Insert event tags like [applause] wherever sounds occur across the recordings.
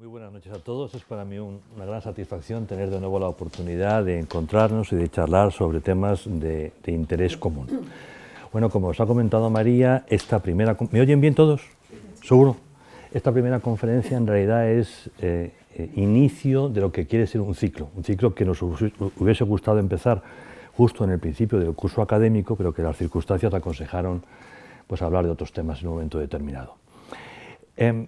Muy buenas noches a todos. Es para mí una gran satisfacción tener de nuevo la oportunidad de encontrarnos y de charlar sobre temas de, interés común. Bueno, como os ha comentado María, esta primera... ¿Me oyen bien todos? Seguro. Esta primera conferencia en realidad es eh, eh, inicio de lo que quiere ser un ciclo, un ciclo que nos hubiese gustado empezar justo en el principio del curso académico, pero que las circunstancias aconsejaron pues, hablar de otros temas en un momento determinado. Em,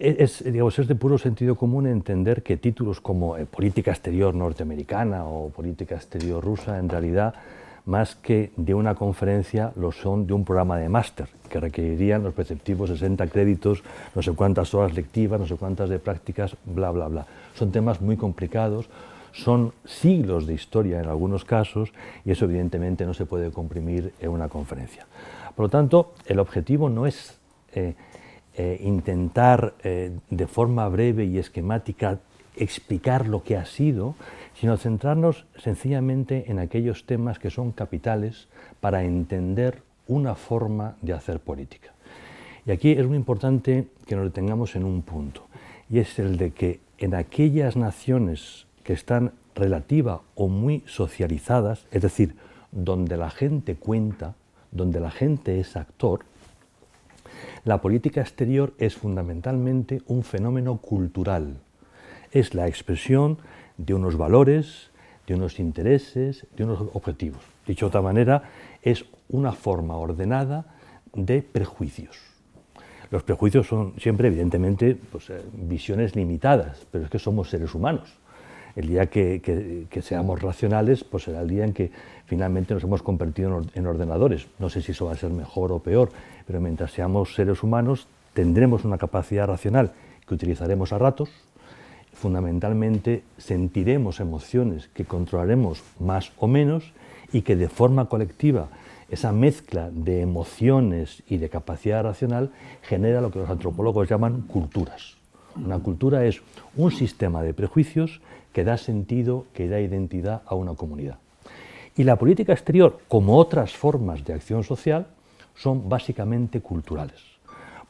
es, es de puro sentido común entender que títulos como eh, política exterior norteamericana o política exterior rusa, en realidad, más que de una conferencia, lo son de un programa de máster, que requerirían los preceptivos 60 créditos, no sé cuántas horas lectivas, no sé cuántas de prácticas, bla, bla, bla. Son temas muy complicados, son siglos de historia en algunos casos, y eso evidentemente no se puede comprimir en una conferencia. Por lo tanto, el objetivo no es... Eh, eh, intentar eh, de forma breve y esquemática explicar lo que ha sido, sino centrarnos sencillamente en aquellos temas que son capitales para entender una forma de hacer política. Y aquí es muy importante que nos detengamos en un punto, y es el de que en aquellas naciones que están relativa o muy socializadas, es decir, donde la gente cuenta, donde la gente es actor, la política exterior es fundamentalmente un fenómeno cultural. Es la expresión de unos valores, de unos intereses, de unos objetivos. Dicho de otra manera, es una forma ordenada de prejuicios. Los prejuicios son siempre, evidentemente, pues, eh, visiones limitadas, pero es que somos seres humanos. El día que, que, seamos racionales, pues será el día en que finalmente nos hemos convertido en ordenadores. No sé si eso va a ser mejor o peor, pero mientras seamos seres humanos tendremos una capacidad racional que utilizaremos a ratos, fundamentalmente sentiremos emociones que controlaremos más o menos y que de forma colectiva esa mezcla de emociones y de capacidad racional genera lo que los antropólogos llaman culturas. Una cultura es un sistema de prejuicios que da sentido, que da identidad a una comunidad. Y la política exterior, como otras formas de acción social, son básicamente culturales.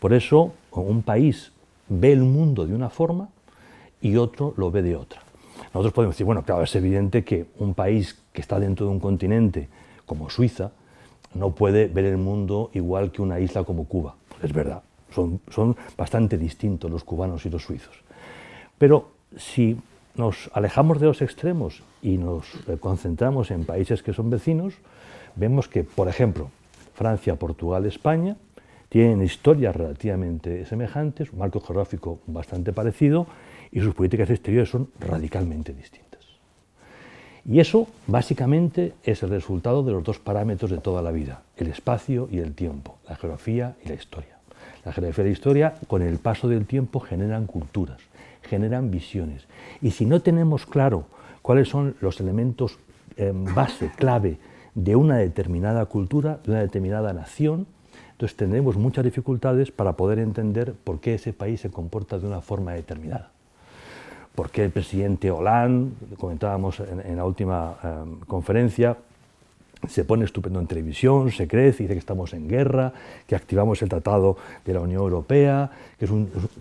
Por eso un país ve el mundo de una forma y otro lo ve de otra. Nosotros podemos decir, bueno, claro, es evidente que un país que está dentro de un continente como Suiza no puede ver el mundo igual que una isla como Cuba. es verdad, son bastante distintos los cubanos y los suizos. Pero si nos alejamos de los extremos y nos eh, concentramos en países que son vecinos, vemos que, por ejemplo, Francia, Portugal, España, tienen historias relativamente semejantes, un marco geográfico bastante parecido y sus políticas exteriores son radicalmente distintas. Y eso básicamente es el resultado de los dos parámetros de toda la vida, el espacio y el tiempo, la geografía y la historia. La geografía y la historia con el paso del tiempo generan culturas, generan visiones. Y si no tenemos claro cuáles son los elementos em, base, clave, de una determinada cultura, de una determinada nación, entonces tendremos muchas dificultades para poder entender por qué ese país se comporta de una forma determinada. Por qué el presidente Hollande, comentábamos en, la última eh, conferencia, se pone estupendo en televisión, se crece, dice que estamos en guerra, que activamos el Tratado de la Unión Europea, que es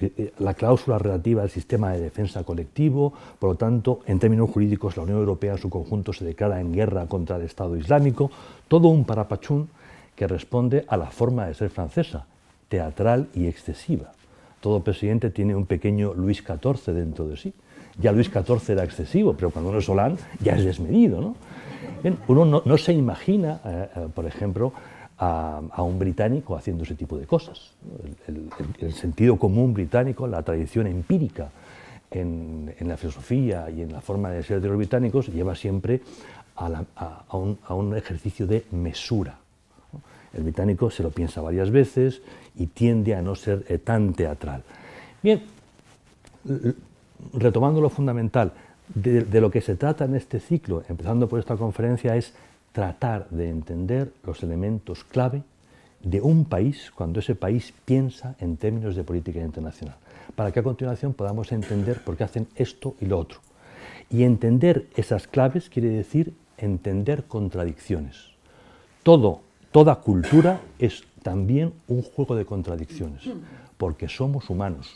eh, la cláusula relativa al sistema de defensa colectivo, por lo tanto, en términos jurídicos, la Unión Europea en su conjunto se declara en guerra contra el Estado Islámico, todo un parapachún que responde a la forma de ser francesa, teatral y excesiva. Todo presidente tiene un pequeño Luis XIV dentro de sí ya Luis XIV era excesivo, pero cuando uno es Solán ya es desmedido. ¿no? uno no, se imagina, eh, eh, por ejemplo, a, un británico haciendo ese tipo de cosas. El, sentido común británico, la tradición empírica en, la filosofía y en la forma de ser de los británicos lleva siempre a, un, un, ejercicio de mesura. El británico se lo piensa varias veces y tiende a no ser eh, tan teatral. Bien, retomando lo fundamental, de, lo que se trata en este ciclo, empezando por esta conferencia, es tratar de entender los elementos clave de un país cuando ese país piensa en términos de política internacional, para que a continuación podamos entender por qué hacen esto y lo otro. Y entender esas claves quiere decir entender contradicciones. toda cultura es también un juego de contradicciones, porque somos humanos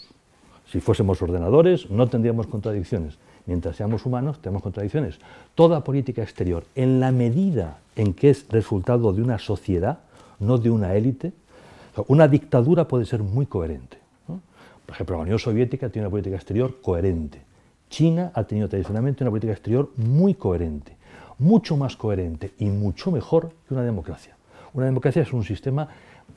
si fuésemos ordenadores, no tendríamos contradicciones. Mientras seamos humanos, tenemos contradicciones. Toda política exterior, en la medida en que es resultado de una sociedad, no de una élite, una dictadura puede ser muy coherente. Por ejemplo, la Unión Soviética tiene una política exterior coherente. China ha tenido tradicionalmente una política exterior muy coherente, mucho más coherente y mucho mejor que una democracia. Una democracia es un sistema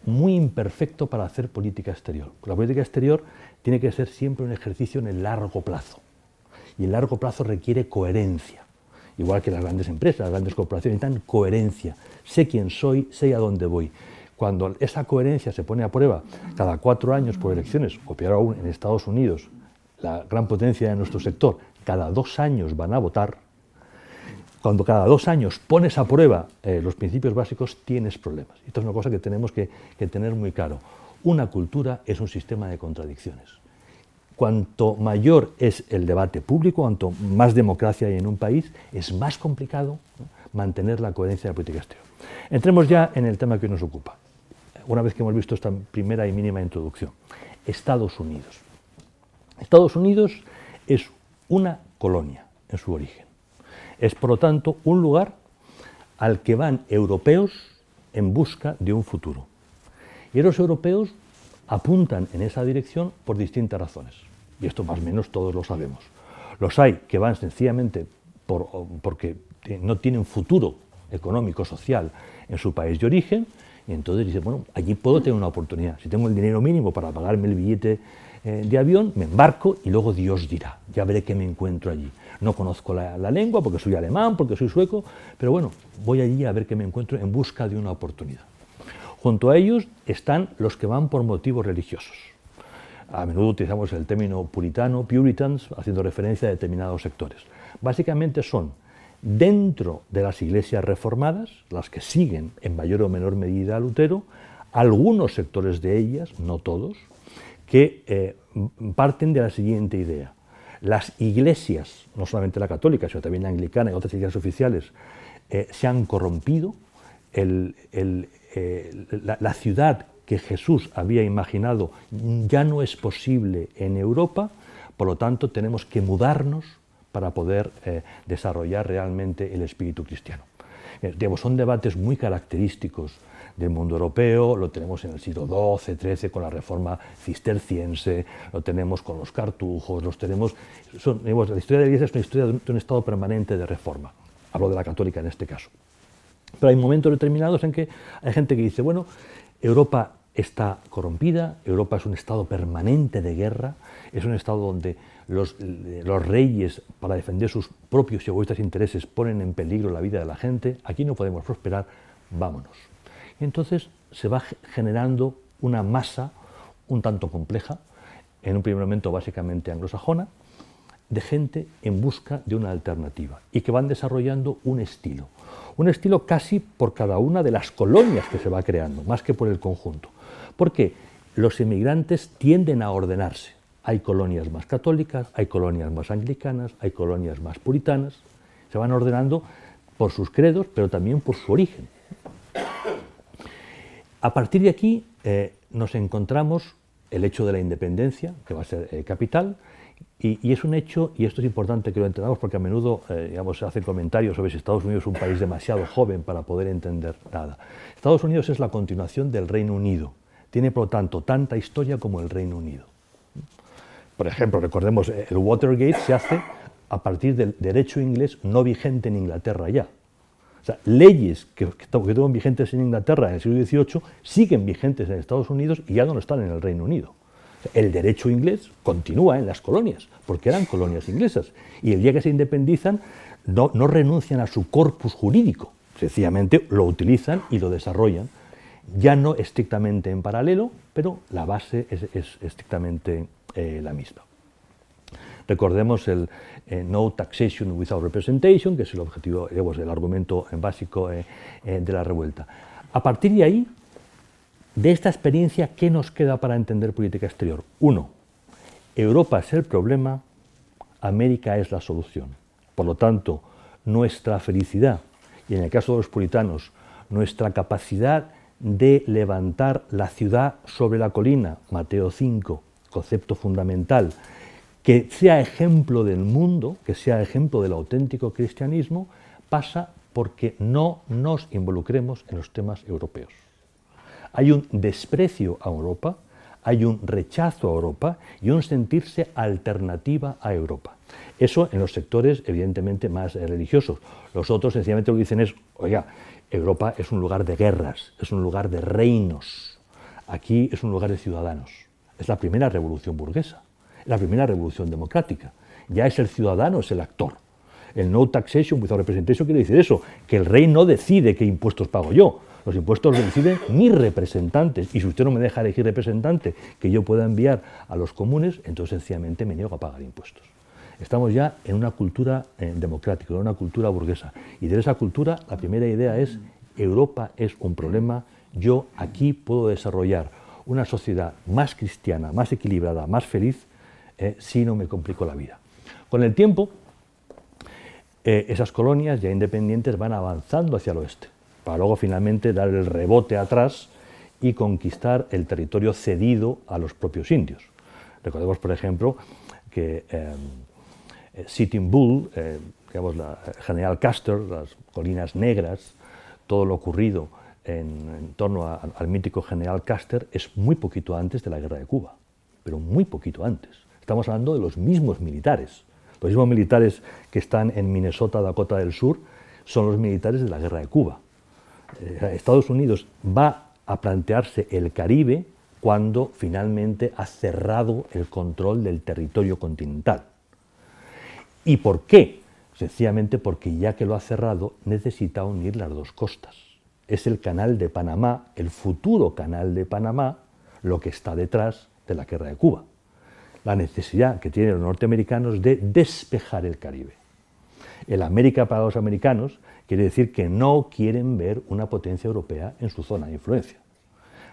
muy imperfecto para hacer política exterior. La política exterior tiene que ser siempre un ejercicio en el largo plazo. Y el largo plazo requiere coherencia. Igual que las grandes empresas, las grandes corporaciones necesitan coherencia. Sé quién soy, sé a dónde voy. Cuando esa coherencia se pone a prueba cada cuatro años por elecciones, copiar aún en Estados Unidos, la gran potencia de nuestro sector, cada dos años van a votar, cuando cada dos años pones a prueba eh, los principios básicos, tienes problemas. Esto es una cosa que tenemos que tener muy claro. Una cultura es un sistema de contradicciones. Cuanto mayor es el debate público, cuanto más democracia hay en un país, es más complicado mantener la coherencia de la política exterior. Entremos ya en el tema que hoy nos ocupa, una vez que hemos visto esta primera y mínima introducción. Estados Unidos. Estados Unidos es una colonia en su origen. Es, por lo tanto, un lugar al que van europeos en busca de un futuro. Y los europeos apuntan en esa dirección por distintas razones. Y esto más o menos todos lo sabemos. Los hay que van sencillamente porque no tienen futuro económico, social en su país de origen, y entonces dice, bueno, allí puedo tener una oportunidad. Si tengo el dinero mínimo para pagarme el billete eh, de avión, me embarco y luego Dios dirá, ya veré qué me encuentro allí. No conozco la, la, lengua porque soy alemán, porque soy sueco, pero bueno, voy allí a ver qué me encuentro en busca de una oportunidad. Junto a ellos están los que van por motivos religiosos. A menudo utilizamos el término puritano, puritans, haciendo referencia a determinados sectores. Básicamente son dentro de las iglesias reformadas, las que siguen en mayor o menor medida a Lutero, algunos sectores de ellas, no todos, que eh, parten de la siguiente idea. Las iglesias, no solamente la católica, sino también la anglicana y otras iglesias oficiales, eh, se han corrompido, el, eh, la, la ciudad que Jesús había imaginado ya no es posible en Europa, por lo tanto tenemos que mudarnos para poder eh, desarrollar realmente el espíritu cristiano. Eh, son debates muy característicos del mundo europeo, lo tenemos en el siglo XII, XIII con la reforma cisterciense, lo tenemos con los cartujos, los tenemos... Son, la historia de la Iglesia es una historia de un estado permanente de reforma. Hablo de la católica en este caso. Pero hay momentos determinados en que hay gente que dice, bueno, Europa está corrompida, Europa es un estado permanente de guerra, es un estado donde los, reyes, para defender sus propios y egoístas intereses, ponen en peligro la vida de la gente, aquí no podemos prosperar, vámonos. Y entonces se va generando una masa un tanto compleja, en un primer momento básicamente anglosajona, de gente en busca de una alternativa y que van desarrollando un estilo un estilo casi por cada una de las colonias que se va creando, más que por el conjunto. Porque los inmigrantes tienden a ordenarse. Hay colonias más católicas, hay colonias más anglicanas, hay colonias más puritanas. Se van ordenando por sus credos, pero también por su origen. A partir de aquí eh, nos encontramos el hecho de la independencia, que va a ser eh, capital, y, es un hecho, y esto es importante que lo entendamos, porque a menudo eh, se hace comentarios sobre si Estados Unidos es un país demasiado joven para poder entender nada. Estados Unidos es la continuación del Reino Unido. Tiene, por lo tanto, tanta historia como el Reino Unido. Por ejemplo, recordemos, eh, el Watergate se hace a partir del derecho inglés no vigente en Inglaterra ya. O sea, leyes que, que vigentes en Inglaterra en el siglo XVIII siguen vigentes en Estados Unidos y ya no lo están en el Reino Unido. El derecho inglés continúa en las colonias, porque eran colonias inglesas. Y el día que se independizan, no, renuncian a su corpus jurídico, sencillamente lo utilizan y lo desarrollan. Ya no estrictamente en paralelo, pero la base es, estrictamente eh, la misma. Recordemos el eh, No Taxation Without Representation, que es el objetivo, digamos, el argumento básico eh, de la revuelta. A partir de ahí, de esta experiencia, ¿qué nos queda para entender política exterior? Uno, Europa es el problema, América es la solución. Por lo tanto, nuestra felicidad, y en el caso de los puritanos, nuestra capacidad de levantar la ciudad sobre la colina, Mateo 5, concepto fundamental, que sea ejemplo del mundo, que sea ejemplo del auténtico cristianismo, pasa porque no nos involucremos en los temas europeos. Hay un desprecio a Europa, hay un rechazo a Europa y un sentirse alternativa a Europa. Eso en los sectores evidentemente más religiosos. Los otros sencillamente lo que dicen es, oiga, Europa es un lugar de guerras, es un lugar de reinos, aquí es un lugar de ciudadanos. Es la primera revolución burguesa, la primera revolución democrática. Ya es el ciudadano, es el actor. El no taxation without representation quiere decir eso, que el rey no decide qué impuestos pago yo, los impuestos los deciden mis representantes. Y si usted no me deja elegir representante que yo pueda enviar a los comunes, entonces sencillamente me niego a pagar impuestos. Estamos ya en una cultura eh, democrática, en una cultura burguesa. Y de esa cultura la primera idea es Europa es un problema, yo aquí puedo desarrollar una sociedad más cristiana, más equilibrada, más feliz, eh, si no me complico la vida. Con el tiempo, eh, esas colonias ya independientes van avanzando hacia el oeste para luego finalmente dar el rebote atrás y conquistar el territorio cedido a los propios indios. Recordemos, por ejemplo, que eh, eh, Sitting Bull, eh, General Custer, las Colinas Negras, todo lo ocurrido en, torno al mítico General Custer es muy poquito antes de la Guerra de Cuba, pero muy poquito antes. Estamos hablando de los mismos militares. Los mismos militares que están en Minnesota, Dakota del Sur, son los militares de la Guerra de Cuba. Eh, Estados Unidos va a plantearse el Caribe cuando finalmente ha cerrado el control del territorio continental. ¿Y por qué? Sencillamente porque ya que lo ha cerrado necesita unir las dos costas. Es el canal de Panamá, el futuro canal de Panamá, lo que está detrás de la guerra de Cuba. La necesidad que tienen los norteamericanos de despejar el Caribe. El América para los americanos Quiere decir que no quieren ver una potencia europea en su zona de influencia,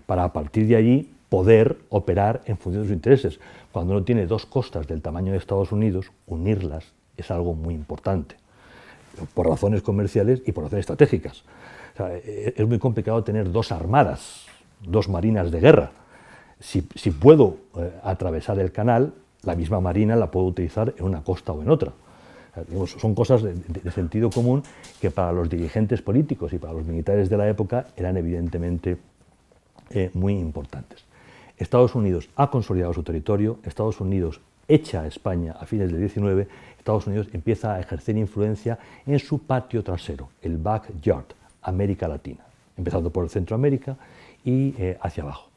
para a partir de allí poder operar en función de sus intereses. Cuando uno tiene dos costas del tamaño de Estados Unidos, unirlas es algo muy importante, por razones comerciales y por razones estratégicas. E-, es muy complicado tener dos armadas, dos marinas de guerra. Si, puedo eh, atravesar el canal, la misma marina la puedo utilizar en una costa o en otra son cosas de, sentido común que para los dirigentes políticos y para los militares de la época eran evidentemente eh, muy importantes. Estados Unidos ha consolidado su territorio, Estados Unidos echa a España a fines del 19, Estados Unidos empieza a ejercer influencia en su patio trasero, el backyard, América Latina, empezando por Centroamérica y eh, hacia abajo.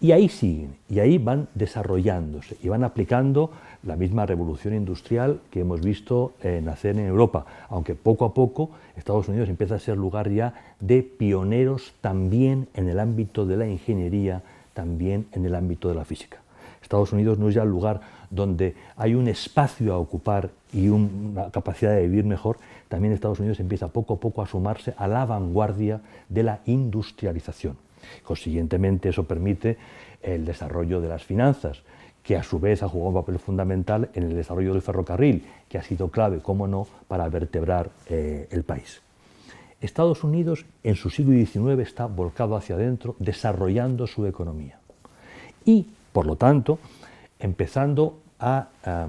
Y ahí siguen, y ahí van desarrollándose y van aplicando la misma revolución industrial que hemos visto eh, nacer en Europa, aunque poco a poco Estados Unidos empieza a ser lugar ya de pioneros también en el ámbito de la ingeniería, también en el ámbito de la física. Estados Unidos no es ya el lugar donde hay un espacio a ocupar y una capacidad de vivir mejor, también Estados Unidos empieza poco a poco a sumarse a la vanguardia de la industrialización. Consiguientemente eso permite el desarrollo de las finanzas, que a su vez ha jugado un papel fundamental en el desarrollo del ferrocarril, que ha sido clave, cómo no, para vertebrar eh, el país. Estados Unidos en su siglo XIX está volcado hacia adentro, desarrollando su economía y, por lo tanto, empezando a, a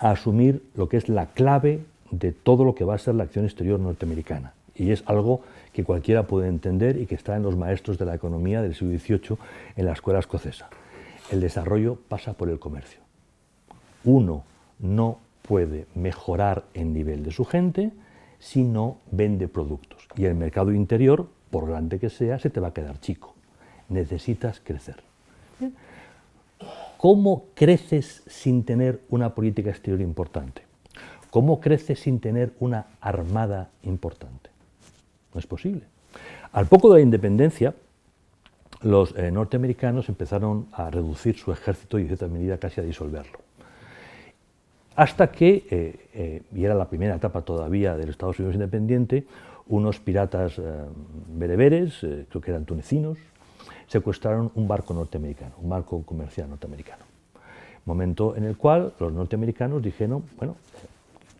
asumir lo que es la clave de todo lo que va a ser la acción exterior norteamericana. Y es algo que cualquiera puede entender y que está en los maestros de la economía del siglo XVIII en la escuela escocesa el desarrollo pasa por el comercio. Uno no puede mejorar el nivel de su gente si no vende productos. Y el mercado interior, por grande que sea, se te va a quedar chico. Necesitas crecer. ¿Cómo creces sin tener una política exterior importante? ¿Cómo creces sin tener una armada importante? No es posible. Al poco de la independencia, los eh, norteamericanos empezaron a reducir su ejército y en cierta medida casi a disolverlo. Hasta que, eh, eh, y era la primera etapa todavía del Estados Unidos independiente, unos piratas bereberes, creo que eran tunecinos, secuestraron un barco norteamericano, un barco comercial norteamericano. Momento en el cual los norteamericanos dijeron, bueno,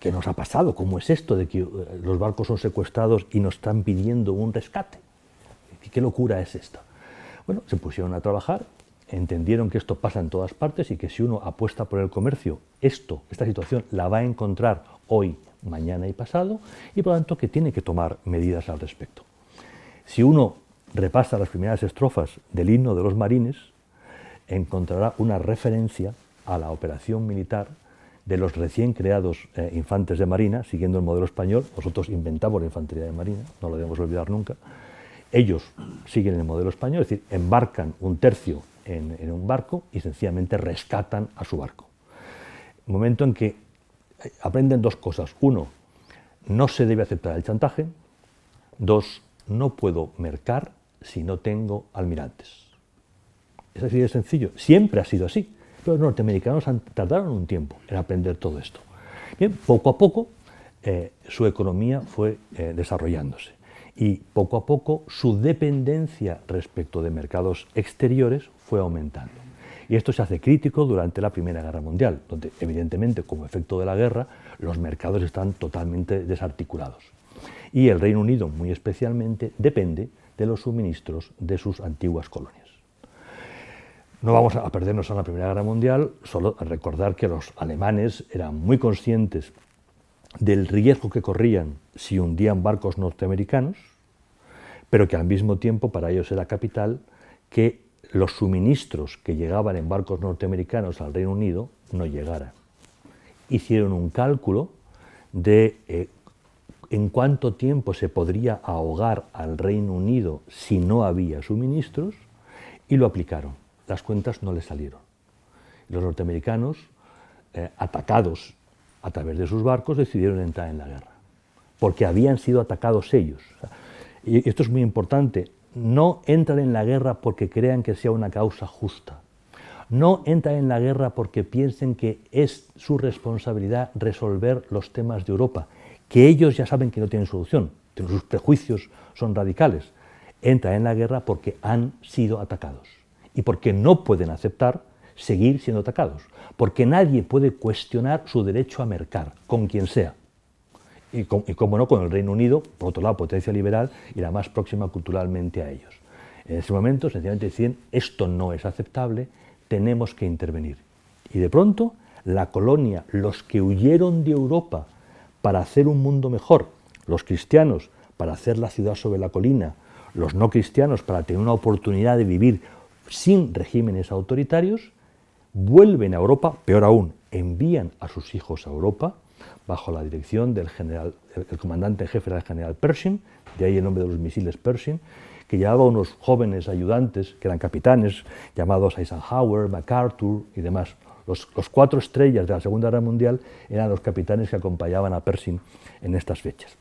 ¿qué nos ha pasado? ¿Cómo es esto de que los barcos son secuestrados y nos están pidiendo un rescate? ¿Qué locura es esta? Bueno, se pusieron a trabajar, entendieron que esto pasa en todas partes y que si uno apuesta por el comercio, esto, esta situación la va a encontrar hoy, mañana y pasado, y por lo tanto que tiene que tomar medidas al respecto. Si uno repasa las primeras estrofas del himno de los marines, encontrará una referencia a la operación militar de los recién creados eh, infantes de marina, siguiendo el modelo español, nosotros inventamos la infantería de marina, no lo debemos olvidar nunca, ellos siguen el modelo español, es decir, embarcan un tercio en, un barco y sencillamente rescatan a su barco. Momento en que eh, aprenden dos cosas. Uno, no se debe aceptar el chantaje. Dos, no puedo mercar si no tengo almirantes. Es así de sencillo. Siempre ha sido así. los norteamericanos tardaron un tiempo en aprender todo esto. Bien, poco a poco eh, su economía fue eh, desarrollándose y poco a poco su dependencia respecto de mercados exteriores fue aumentando. Y esto se hace crítico durante la Primera Guerra Mundial, donde evidentemente como efecto de la guerra los mercados están totalmente desarticulados. Y el Reino Unido muy especialmente depende de los suministros de sus antiguas colonias. No vamos a perdernos en la Primera Guerra Mundial, solo recordar que los alemanes eran muy conscientes del riesgo que corrían si hundían barcos norteamericanos, pero que al mismo tiempo para ellos era capital que los suministros que llegaban en barcos norteamericanos al Reino Unido no llegaran. Hicieron un cálculo de eh, en cuánto tiempo se podría ahogar al Reino Unido si no había suministros y lo aplicaron. Las cuentas no le salieron. Los norteamericanos, eh, atacados a través de sus barcos, decidieron entrar en la guerra porque habían sido atacados ellos. Y esto es muy importante. No entran en la guerra porque crean que sea una causa justa. No entran en la guerra porque piensen que es su responsabilidad resolver los temas de Europa, que ellos ya saben que no tienen solución, que sus prejuicios son radicales. Entran en la guerra porque han sido atacados y porque no pueden aceptar seguir siendo atacados, porque nadie puede cuestionar su derecho a mercar, con quien sea y, cómo como no, con el Reino Unido, por otro lado, potencia liberal y la más próxima culturalmente a ellos. En ese momento, sencillamente decían, esto no es aceptable, tenemos que intervenir. Y de pronto, la colonia, los que huyeron de Europa para hacer un mundo mejor, los cristianos para hacer la ciudad sobre la colina, los no cristianos para tener una oportunidad de vivir sin regímenes autoritarios, vuelven a Europa, peor aún, envían a sus hijos a Europa, bajo la dirección del general, el, comandante en jefe era el general Pershing, de ahí el nombre de los misiles Pershing, que llevaba unos jóvenes ayudantes, que eran capitanes, llamados Eisenhower, MacArthur y demás. Los, los, cuatro estrellas de la Segunda Guerra Mundial eran los capitanes que acompañaban a Pershing en estas fechas.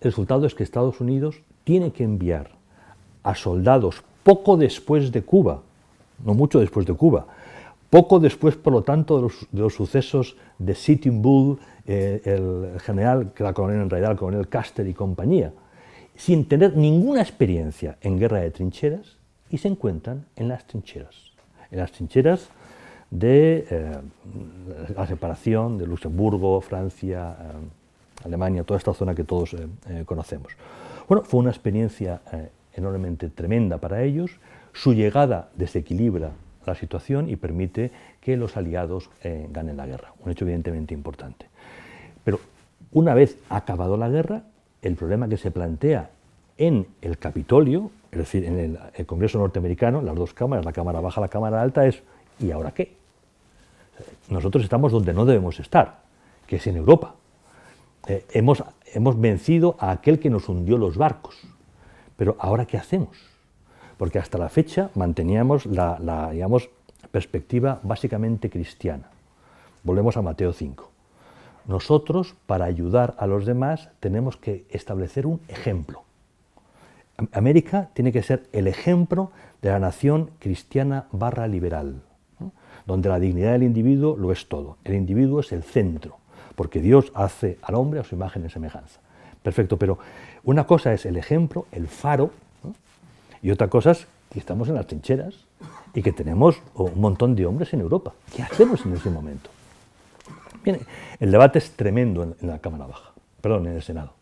El resultado es que Estados Unidos tiene que enviar a soldados poco después de Cuba, no mucho después de Cuba, poco después, por lo tanto, de los, sucesos de Sitting Bull, eh, el general, que la coronel en realidad, el coronel Caster y compañía, sin tener ninguna experiencia en guerra de trincheras y se encuentran en las trincheras, en las trincheras de eh, la separación de Luxemburgo, Francia, eh, Alemania, toda esta zona que todos conocemos. Bueno, fue una experiencia enormemente tremenda para ellos, su llegada desequilibra la situación y permite que los aliados eh, ganen la guerra. Un hecho evidentemente importante. Pero una vez acabado la guerra, el problema que se plantea en el Capitolio, es decir, en el, Congreso norteamericano, las dos cámaras, la Cámara Baja, la Cámara Alta, es ¿y ahora qué? Nosotros estamos donde no debemos estar, que es en Europa. Eh, hemos vencido a aquel que nos hundió los barcos. Pero ahora, ¿qué hacemos? porque hasta la fecha manteníamos la, digamos, perspectiva básicamente cristiana. Volvemos a Mateo 5. Nosotros, para ayudar a los demás, tenemos que establecer un ejemplo. América tiene que ser el ejemplo de la nación cristiana barra liberal, donde la dignidad del individuo lo es todo. El individuo es el centro, porque Dios hace al hombre a su imagen y semejanza. Perfecto, pero una cosa es el ejemplo, el faro, y otra cosa es que estamos en las trincheras y que tenemos un montón de hombres en Europa. ¿Qué hacemos en ese momento? el debate es tremendo en, la Cámara Baja, perdón, en el Senado.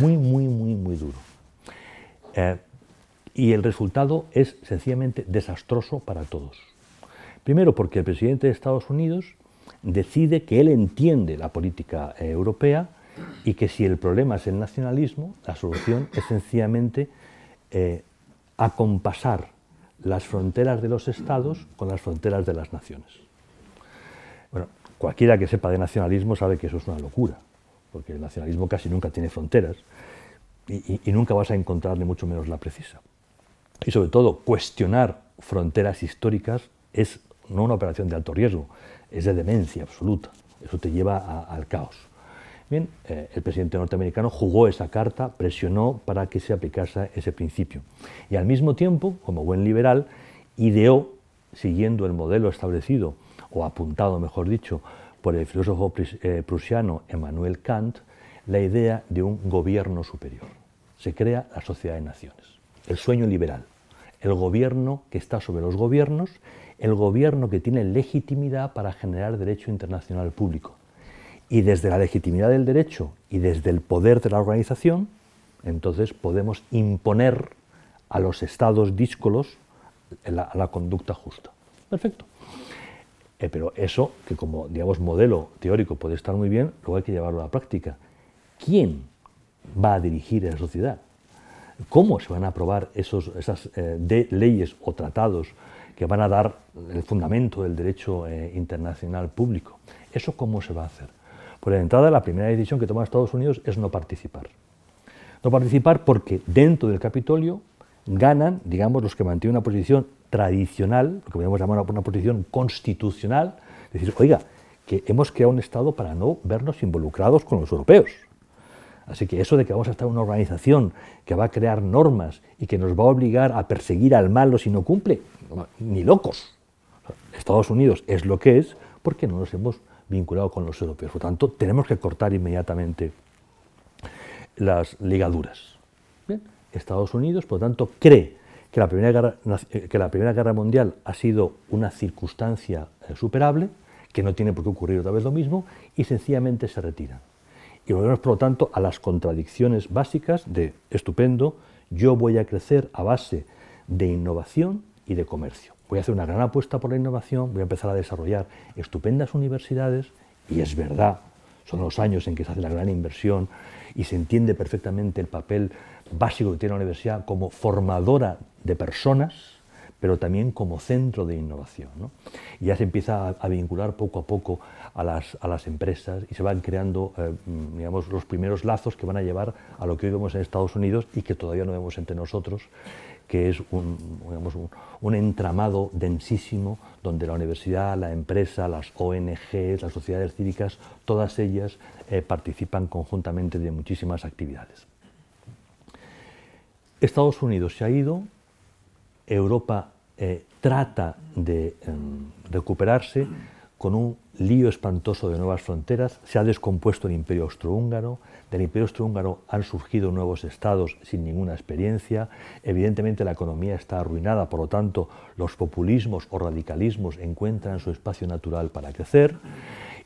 Muy, muy, muy, muy duro. Eh, y el resultado es sencillamente desastroso para todos. Primero porque el presidente de Estados Unidos decide que él entiende la política eh, europea y que si el problema es el nacionalismo, la solución es sencillamente eh, acompasar las fronteras de los estados con las fronteras de las naciones. Bueno, cualquiera que sepa de nacionalismo sabe que eso es una locura, porque el nacionalismo casi nunca tiene fronteras y, nunca vas a encontrar ni mucho menos la precisa. Y sobre todo, cuestionar fronteras históricas es no una operación de alto riesgo, es de demencia absoluta. Eso te lleva al caos. Bien, eh, el presidente norteamericano jugó esa carta, presionó para que se aplicase ese principio. Y al mismo tiempo, como buen liberal, ideó, siguiendo el modelo establecido, o apuntado, mejor dicho, por el filósofo eh, prusiano Emmanuel Kant, la idea de un gobierno superior. Se crea la sociedad de naciones, el sueño liberal, el gobierno que está sobre los gobiernos, el gobierno que tiene legitimidad para generar derecho internacional público y desde la legitimidad del derecho y desde el poder de la organización, entonces podemos imponer a los estados díscolos la, la conducta justa. Perfecto. Eh, pero eso, que como digamos modelo teórico puede estar muy bien, luego hay que llevarlo a la práctica. ¿Quién va a dirigir a la sociedad? ¿Cómo se van a aprobar esos, esas eh, leyes o tratados que van a dar el fundamento del derecho eh, internacional público? ¿Eso cómo se va a hacer? Por pues la entrada, la primera decisión que toma Estados Unidos es no participar. No participar porque dentro del Capitolio ganan, digamos, los que mantienen una posición tradicional, lo que podemos llamar una, posición constitucional, es decir, oiga, que hemos creado un Estado para no vernos involucrados con los europeos. Así que eso de que vamos a estar en una organización que va a crear normas y que nos va a obligar a perseguir al malo si no cumple, ni locos. Estados Unidos es lo que es porque no nos hemos vinculado con los europeos. Por tanto, tenemos que cortar inmediatamente las ligaduras. Estados Unidos, por lo tanto, cree que la, primera guerra, eh, que la Primera Guerra Mundial ha sido una circunstancia eh, superable, que no tiene por qué ocurrir otra vez lo mismo, y sencillamente se retira. Y volvemos, por lo tanto, a las contradicciones básicas de, estupendo, yo voy a crecer a base de innovación y de comercio voy a hacer una gran apuesta por la innovación, voy a empezar a desarrollar estupendas universidades, y es verdad, son los años en que se hace la gran inversión y se entiende perfectamente el papel básico que tiene la universidad como formadora de personas, pero también como centro de innovación. Y ya se empieza a, vincular poco a poco a las, empresas y se van creando eh, los primeros lazos que van a llevar a lo que hoy vemos en Estados Unidos y que todavía no vemos entre nosotros, que es un, entramado densísimo donde la universidad, la empresa, las ONGs, las sociedades cívicas, todas ellas eh, participan conjuntamente de muchísimas actividades. Estados Unidos se ha ido, Europa eh, trata de em, recuperarse, con un lío espantoso de nuevas fronteras, se ha descompuesto el imperio austrohúngaro, del imperio austrohúngaro han surgido nuevos estados sin ninguna experiencia, evidentemente la economía está arruinada, por lo tanto los populismos o radicalismos encuentran su espacio natural para crecer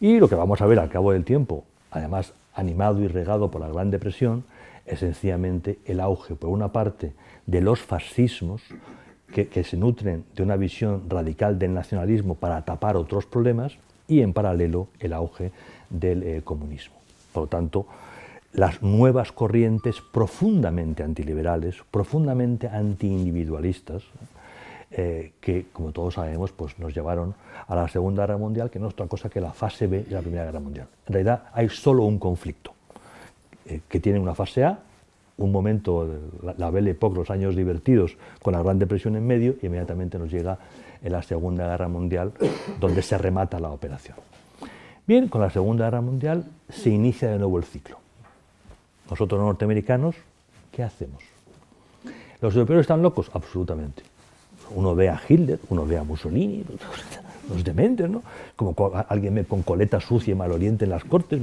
y lo que vamos a ver al cabo del tiempo, además animado y regado por la Gran Depresión, es sencillamente el auge, por una parte, de los fascismos, que, se nutren de una visión radical del nacionalismo para tapar otros problemas y en paralelo el auge del eh, comunismo. Por lo tanto, las nuevas corrientes profundamente antiliberales, profundamente antiindividualistas, eh, que, como todos sabemos, pues nos llevaron a la Segunda Guerra Mundial, que no es otra cosa que la fase B de la Primera Guerra Mundial. En realidad hay solo un conflicto, eh, que tiene una fase A un momento, la, Belle Époque, los años divertidos, con la Gran Depresión en medio, y inmediatamente nos llega en la Segunda Guerra Mundial, donde se remata la operación. Bien, con la Segunda Guerra Mundial se inicia de nuevo el ciclo. Nosotros norteamericanos, ¿qué hacemos? ¿Los europeos están locos? Absolutamente. Uno ve a Hitler, uno ve a Mussolini, [laughs] los dementes, ¿no? Como alguien con coleta sucia y oriente en las cortes.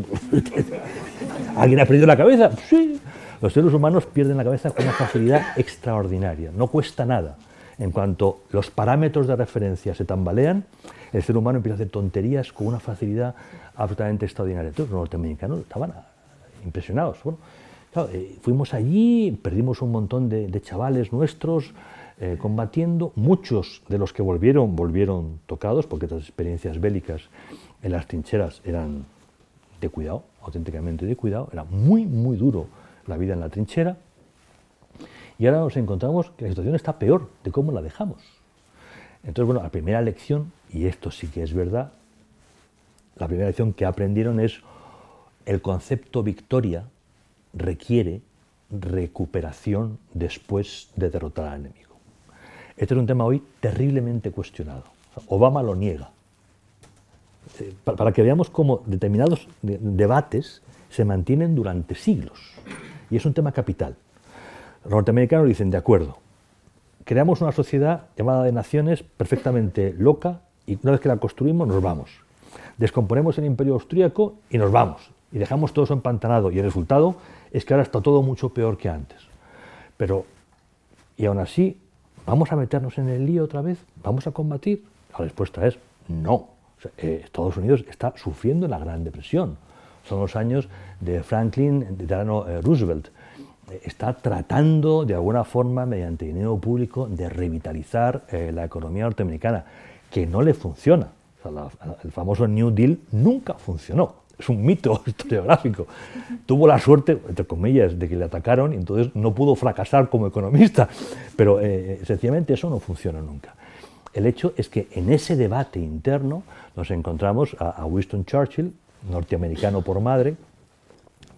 [laughs] ¿Alguien ha perdido la cabeza? Sí, los seres humanos pierden la cabeza con una facilidad extraordinaria, no cuesta nada. En cuanto los parámetros de referencia se tambalean, el ser humano empieza a hacer tonterías con una facilidad absolutamente extraordinaria. todos los norteamericanos estaban ah, impresionados. Bueno, eh, fuimos allí, perdimos un montón de, chavales nuestros eh, combatiendo. Muchos de los que volvieron volvieron tocados porque las experiencias bélicas en las trincheras eran de cuidado, auténticamente de cuidado. Era muy, muy duro la vida en la trinchera. Y ahora nos encontramos que la situación está peor de cómo la dejamos. Entonces, bueno, la primera lección, y esto sí que es verdad, la primera lección que aprendieron es el concepto victoria requiere recuperación después de derrotar al enemigo. Este es un tema hoy terriblemente cuestionado. Obama lo niega. Eh, para que veamos cómo determinados debates se mantienen durante siglos. Y es un tema capital. Los norteamericanos dicen, de acuerdo, creamos una sociedad llamada de naciones perfectamente loca y una vez que la construimos nos vamos. Descomponemos el imperio austríaco y nos vamos. Y dejamos todo eso empantanado. Y el resultado es que ahora está todo mucho peor que antes. Pero, y aún así, ¿vamos a meternos en el lío otra vez? ¿Vamos a combatir? La respuesta es no. Eh, Estados Unidos está sufriendo la Gran Depresión son los años de Franklin Delano eh, Roosevelt. Está tratando de alguna forma, mediante dinero público, de revitalizar eh, la economía norteamericana, que no le funciona. el famoso New Deal nunca funcionó es un mito [laughs] historiográfico. Tuvo la suerte, entre comillas, de que le atacaron y entonces no pudo fracasar como economista, pero eh, sencillamente eso no funciona nunca. El hecho es que en ese debate interno nos encontramos a Winston Churchill norteamericano por madre,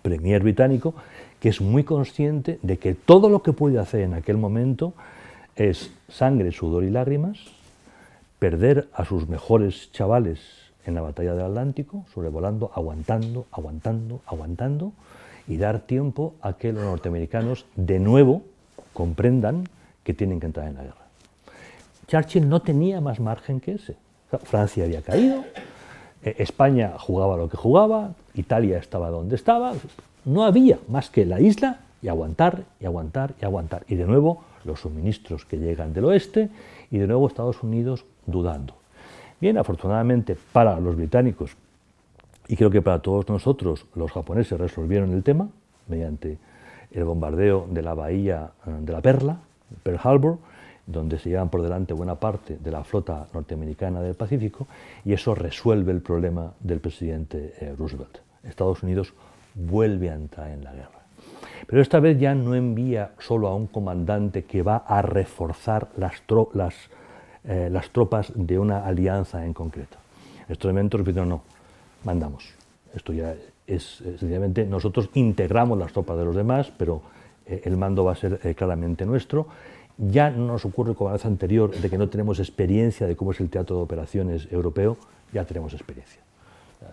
premier británico, que es muy consciente de que todo lo que puede hacer en aquel momento es sangre, sudor y lágrimas, perder a sus mejores chavales en la batalla del Atlántico, sobrevolando, aguantando, aguantando, aguantando, y dar tiempo a que los norteamericanos de nuevo comprendan que tienen que entrar en la guerra. Churchill no tenía más margen que ese. Francia había caído, eh, España jugaba lo que jugaba, Italia estaba donde estaba, no había más que la isla y aguantar y aguantar y aguantar. Y de nuevo los suministros que llegan del oeste y de nuevo Estados Unidos dudando. Bien, afortunadamente para los británicos y creo que para todos nosotros los japoneses resolvieron el tema mediante el bombardeo de la bahía eh, de la Perla, Pearl Harbor, donde se llevan por delante buena parte de la flota norteamericana del Pacífico, y eso resuelve el problema del presidente eh, Roosevelt. Estados Unidos vuelve a entrar en la guerra. Pero esta vez ya no envía solo a un comandante que va a reforzar las, eh, tropas de una alianza en concreto. Estos elementos dicen, no, mandamos. Esto ya es, eh, sencillamente, nosotros integramos las tropas de los demás, pero el mando va a ser claramente nuestro ya no nos ocurre como la vez anterior de que no tenemos experiencia de cómo es el teatro de operaciones europeo, ya tenemos experiencia. Eh,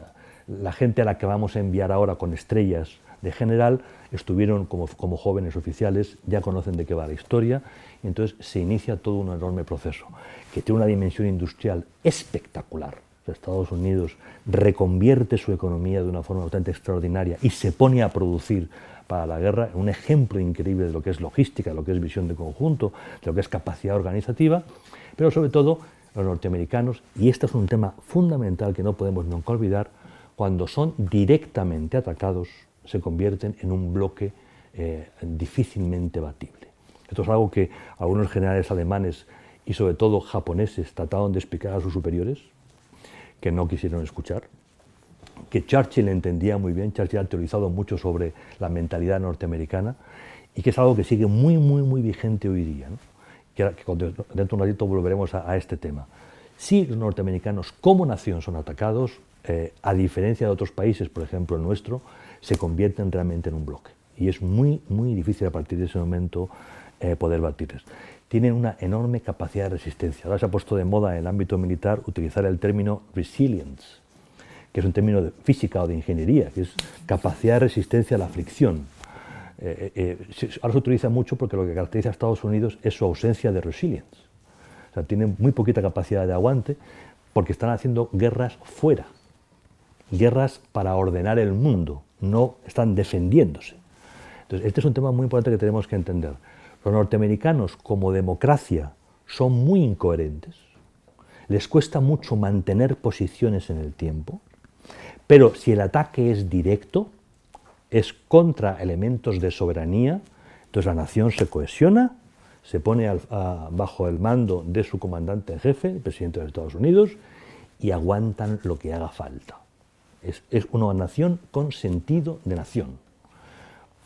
la gente a la que vamos a enviar ahora con estrellas de general estuvieron como, jóvenes oficiales, ya conocen de qué va la historia, y entonces se inicia todo un enorme proceso que tiene una dimensión industrial espectacular. Estados Unidos reconvierte su economía de una forma bastante extraordinaria y se pone a producir para la guerra, un ejemplo increíble de lo que es logística, de lo que es visión de conjunto, de lo que es capacidad organizativa, pero sobre todo los norteamericanos, y este es un tema fundamental que no podemos nunca olvidar, cuando son directamente atacados se convierten en un bloque eh, difícilmente batible. Esto es algo que algunos generales alemanes y sobre todo japoneses trataron de explicar a sus superiores, que no quisieron escuchar, que Churchill entendía muy bien, Churchill ha teorizado mucho sobre la mentalidad norteamericana y que es algo que sigue muy, muy, muy vigente hoy día. Que, dentro de un ratito volveremos a, este tema. Si los norteamericanos como nación son atacados, eh, a diferencia de otros países, por ejemplo el nuestro, se convierten realmente en un bloque. Y es muy, muy difícil a partir de ese momento eh, poder batirles. Tienen una enorme capacidad de resistencia. Ahora se ha puesto de moda en el ámbito militar utilizar el término resilience, que es un término de física o de ingeniería, que es capacidad de resistencia a la fricción. Eh, eh, eh, ahora se utiliza mucho porque lo que caracteriza a Estados Unidos es su ausencia de resilience. O sea, tienen muy poquita capacidad de aguante porque están haciendo guerras fuera, guerras para ordenar el mundo, no están defendiéndose. Entonces, este es un tema muy importante que tenemos que entender. Los norteamericanos como democracia son muy incoherentes, les cuesta mucho mantener posiciones en el tiempo, pero si el ataque es directo, es contra elementos de soberanía, entonces la nación se cohesiona, se pone bajo el mando de su comandante en jefe, el presidente de Estados Unidos, y aguantan lo que haga falta. Es, es, una nación con sentido de nación,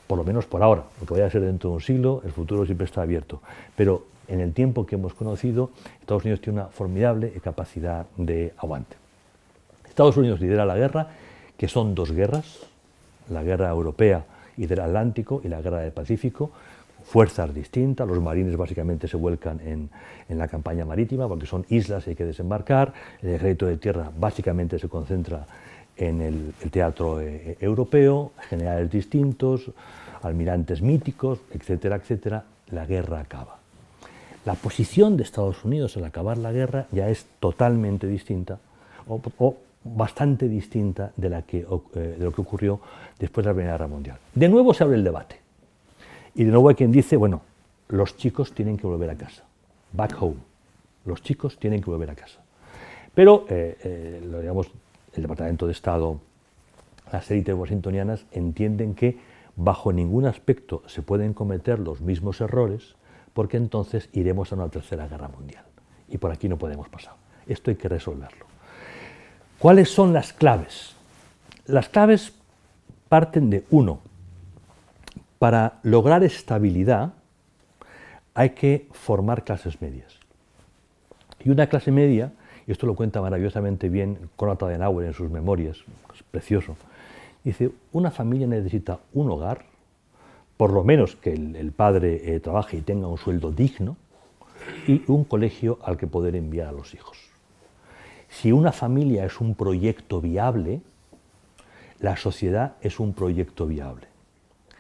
por lo menos por ahora, lo que vaya a ser dentro de un siglo, el futuro siempre está abierto, pero en el tiempo que hemos conocido, Estados Unidos tiene una formidable capacidad de aguante. Estados Unidos lidera la guerra, que son dos guerras, la guerra europea y del Atlántico y la guerra del Pacífico, fuerzas distintas, los marines básicamente se vuelcan en, la campaña marítima porque son islas y hay que desembarcar, el ejército de tierra básicamente se concentra en el, teatro eh, eh, europeo, generales distintos, almirantes míticos, etcétera, etcétera, la guerra acaba. La posición de Estados Unidos al acabar la guerra ya es totalmente distinta, bastante distinta eh, de, lo que ocurrió después de la Primera Guerra Mundial. De nuevo se abre el debate. Y de nuevo hay quien dice, bueno, los chicos tienen que volver a casa. Back home. Los chicos tienen que volver a casa. Pero, eh, eh, lo digamos, el Departamento de Estado, las élites washingtonianas entienden que bajo ningún aspecto se pueden cometer los mismos errores porque entonces iremos a una tercera guerra mundial. Y por aquí no podemos pasar. Esto hay que resolverlo. ¿Cuáles son las claves? Las claves parten de uno. Para lograr estabilidad hay que formar clases medias. Y una clase media, y esto lo cuenta maravillosamente bien Conrad Adenauer en sus memorias, es precioso, dice, una familia necesita un hogar, por lo menos que el, padre eh, trabaje y tenga un sueldo digno, y un colegio al que poder enviar a los hijos. Si una familia es un proyecto viable, la sociedad es un proyecto viable.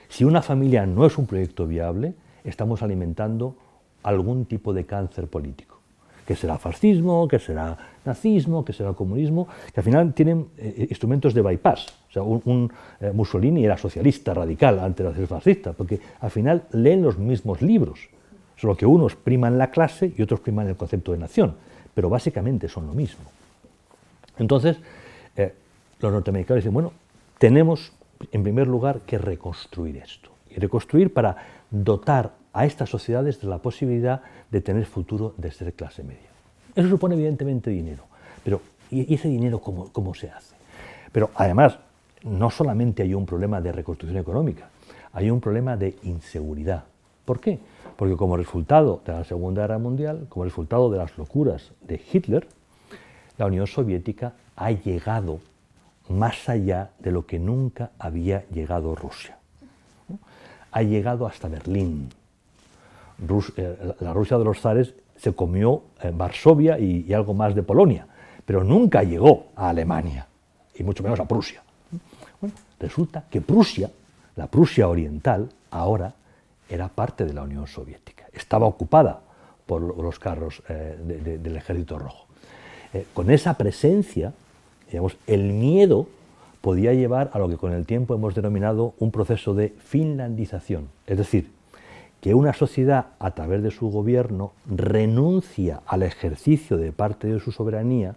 Si una familia no es un proyecto viable, estamos alimentando algún tipo de cáncer político, que será fascismo, que será nazismo, que será comunismo, que al final tienen eh, instrumentos de bypass. O sea, un, eh, Mussolini era socialista radical antes de ser fascista, porque al final leen los mismos libros, solo que unos priman la clase y otros priman el concepto de nación, pero básicamente son lo mismo. Entonces, eh, los norteamericanos dicen, bueno, tenemos en primer lugar que reconstruir esto. Y reconstruir para dotar a estas sociedades de la posibilidad de tener futuro de ser clase media. Eso supone evidentemente dinero, pero ¿y ese dinero cómo, cómo se hace? Pero además, no solamente hay un problema de reconstrucción económica, hay un problema de inseguridad. ¿Por qué? Porque como resultado de la Segunda Guerra Mundial, como resultado de las locuras de Hitler, la Unión Soviética ha llegado más allá de lo que nunca había llegado Rusia. Ha llegado hasta Berlín. Eh, la Rusia de los zares se comió eh, Varsovia y, algo más de Polonia, pero nunca llegó a Alemania, y mucho menos a Prusia. resulta que Prusia, la Prusia oriental, ahora era parte de la Unión Soviética, estaba ocupada por los carros eh, del ejército rojo. Eh, con esa presencia, digamos, el miedo podía llevar a lo que con el tiempo hemos denominado un proceso de finlandización, es decir, que una sociedad a través de su gobierno renuncia al ejercicio de parte de su soberanía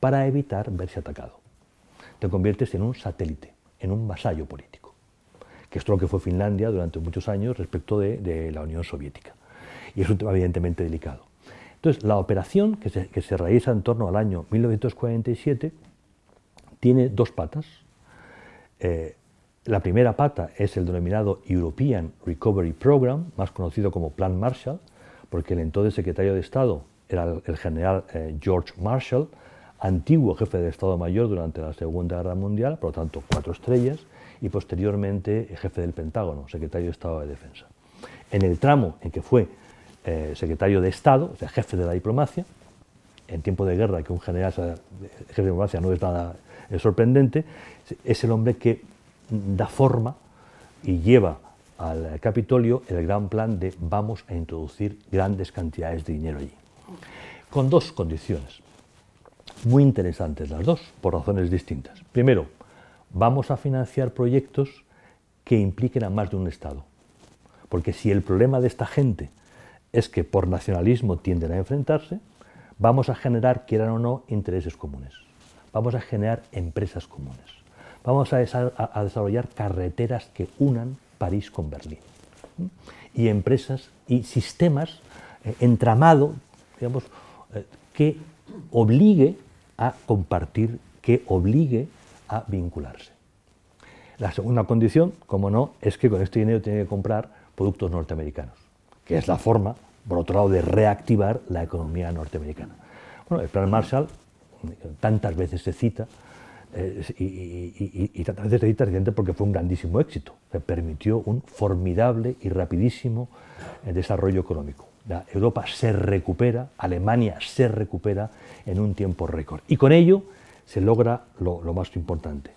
para evitar verse atacado. Te conviertes en un satélite, en un vasallo político, que es lo que fue Finlandia durante muchos años respecto de la Unión Soviética. Y es un tema evidentemente delicado. Entonces, la operación que se, realiza en torno al año 1947 tiene dos patas. Eh, la primera pata es el denominado European Recovery Program, más conocido como Plan Marshall, porque el entonces secretario de Estado era el, general eh, George Marshall, antiguo jefe de Estado Mayor durante la Segunda Guerra Mundial, por lo tanto cuatro estrellas, y posteriormente jefe del Pentágono, secretario de Estado de Defensa. En el tramo en que fue eh, secretario de Estado, o sea, jefe de la diplomacia, en tiempo de guerra que un general eh, jefe de diplomacia no es nada eh, sorprendente, es el hombre que da forma y lleva al Capitolio el gran plan de vamos a introducir grandes cantidades de dinero allí, con dos condiciones, muy interesantes las dos, por razones distintas. Primero, vamos a financiar proyectos que impliquen a más de un Estado, porque si el problema de esta gente es que por nacionalismo tienden a enfrentarse, vamos a generar, quieran o no, intereses comunes. Vamos a generar empresas comunes. Vamos a, desarrollar carreteras que unan París con Berlín. Y empresas y sistemas eh, entramado, digamos, eh, que obligue a compartir, que obligue a vincularse. La segunda condición, como no, es que con este dinero tiene que comprar productos norteamericanos, que es la forma por otro lado, de reactivar la economía norteamericana. Bueno, el plan Marshall tantas veces se cita, eh, y, tantas veces se cita porque fue un grandísimo éxito, se permitió un formidable y rapidísimo eh, desarrollo económico. Europa se recupera, Alemania se recupera en un tiempo récord. Y con ello se logra lo más importante,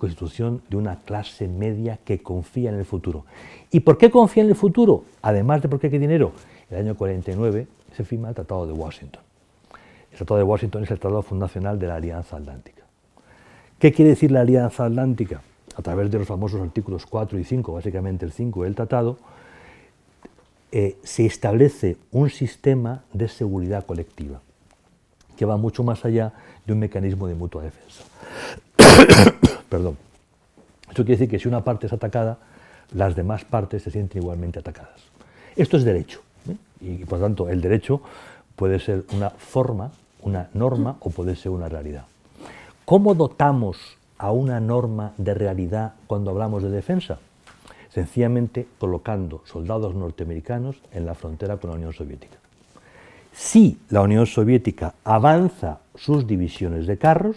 constitución de una clase media que confía en el futuro. ¿Y por qué confía en el futuro? Además de por qué hay dinero. El año 49 se firma el Tratado de Washington. El Tratado de Washington es el tratado fundacional de la Alianza Atlántica. ¿Qué quiere decir la Alianza Atlántica? A través de los famosos artículos 4 y 5, básicamente el 5 del tratado, eh, se establece un sistema de seguridad colectiva que va mucho más allá de un mecanismo de mutua defensa. [coughs] Perdón. Esto quiere decir que si una parte es atacada, las demás partes se sienten igualmente atacadas. Esto es derecho. ¿eh? Y por tanto, el derecho puede ser una forma, una norma o puede ser una realidad. ¿Cómo dotamos a una norma de realidad cuando hablamos de defensa? Sencillamente colocando soldados norteamericanos en la frontera con la Unión Soviética. Si la Unión Soviética avanza sus divisiones de carros,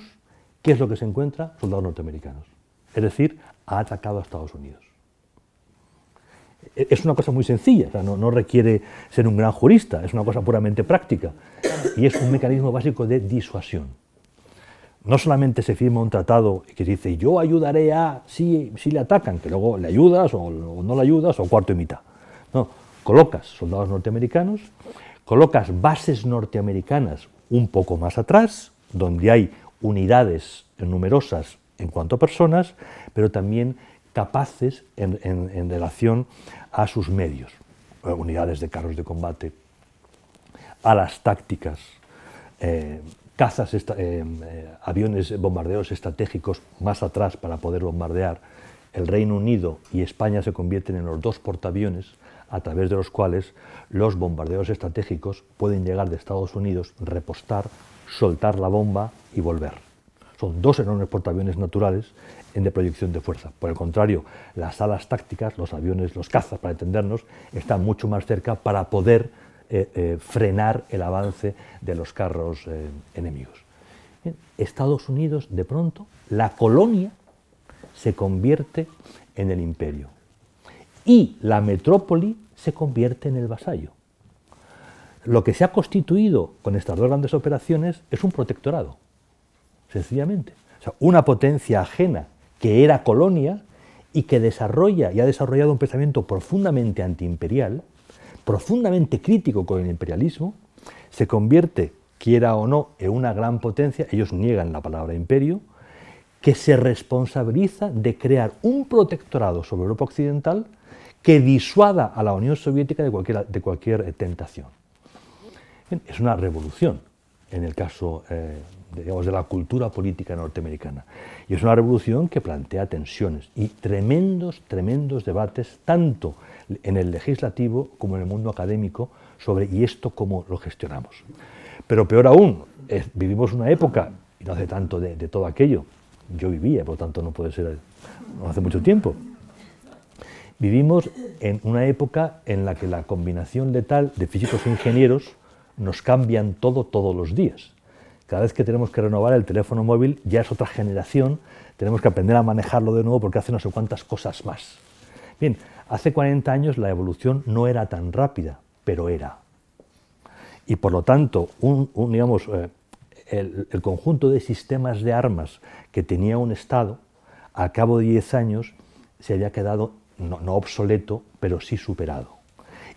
¿Qué es lo que se encuentra? Soldados norteamericanos. Es decir, ha atacado a Estados Unidos. Es una cosa muy sencilla, no, requiere ser un gran jurista, es una cosa puramente práctica y es un mecanismo básico de disuasión. No solamente se firma un tratado que dice yo ayudaré a si, si le atacan, que luego le ayudas o, o no le ayudas o cuarto y mitad. No, colocas soldados norteamericanos, colocas bases norteamericanas un poco más atrás, donde hay unidades numerosas en cuanto a personas, pero también capaces en, relación a sus medios, eh, unidades de carros de combate, a las tácticas, eh, cazas, eh, aviones bombardeos estratégicos más atrás para poder bombardear. El Reino Unido y España se convierten en los dos portaaviones a través de los cuales los bombardeos estratégicos pueden llegar de Estados Unidos, repostar soltar la bomba y volver. Son dos enormes portaaviones naturales en de proyección de fuerza. Por el contrario, las alas tácticas, los aviones, los cazas, para entendernos, están mucho más cerca para poder eh, eh, frenar el avance de los carros eh, enemigos. Estados Unidos, de pronto, la colonia se convierte en el imperio y la metrópoli se convierte en el vasallo. Lo que se ha constituido con estas dos grandes operaciones es un protectorado, sencillamente. O sea, una potencia ajena que era colonia y que desarrolla y ha desarrollado un pensamiento profundamente antiimperial, profundamente crítico con el imperialismo, se convierte, quiera o no, en una gran potencia, ellos niegan la palabra imperio, que se responsabiliza de crear un protectorado sobre Europa Occidental que disuada a la Unión Soviética de cualquier, de cualquier tentación es una revolución en el caso eh, de la cultura política norteamericana. Y es una revolución que plantea tensiones y tremendos, tremendos debates, tanto en el legislativo como en el mundo académico, sobre y esto cómo lo gestionamos. Pero peor aún, eh, vivimos una época, y no hace tanto de, todo aquello, yo vivía, por lo tanto no puede ser, no hace mucho tiempo, vivimos en una época en la que la combinación letal de físicos e ingenieros nos cambian todo todos los días. Cada vez que tenemos que renovar el teléfono móvil ya es otra generación, tenemos que aprender a manejarlo de nuevo porque hace no sé cuántas cosas más. Bien, hace 40 años la evolución no era tan rápida, pero era. Y por lo tanto, digamos, eh, el, conjunto de sistemas de armas que tenía un Estado, al cabo de 10 años, se había quedado no obsoleto, pero sí superado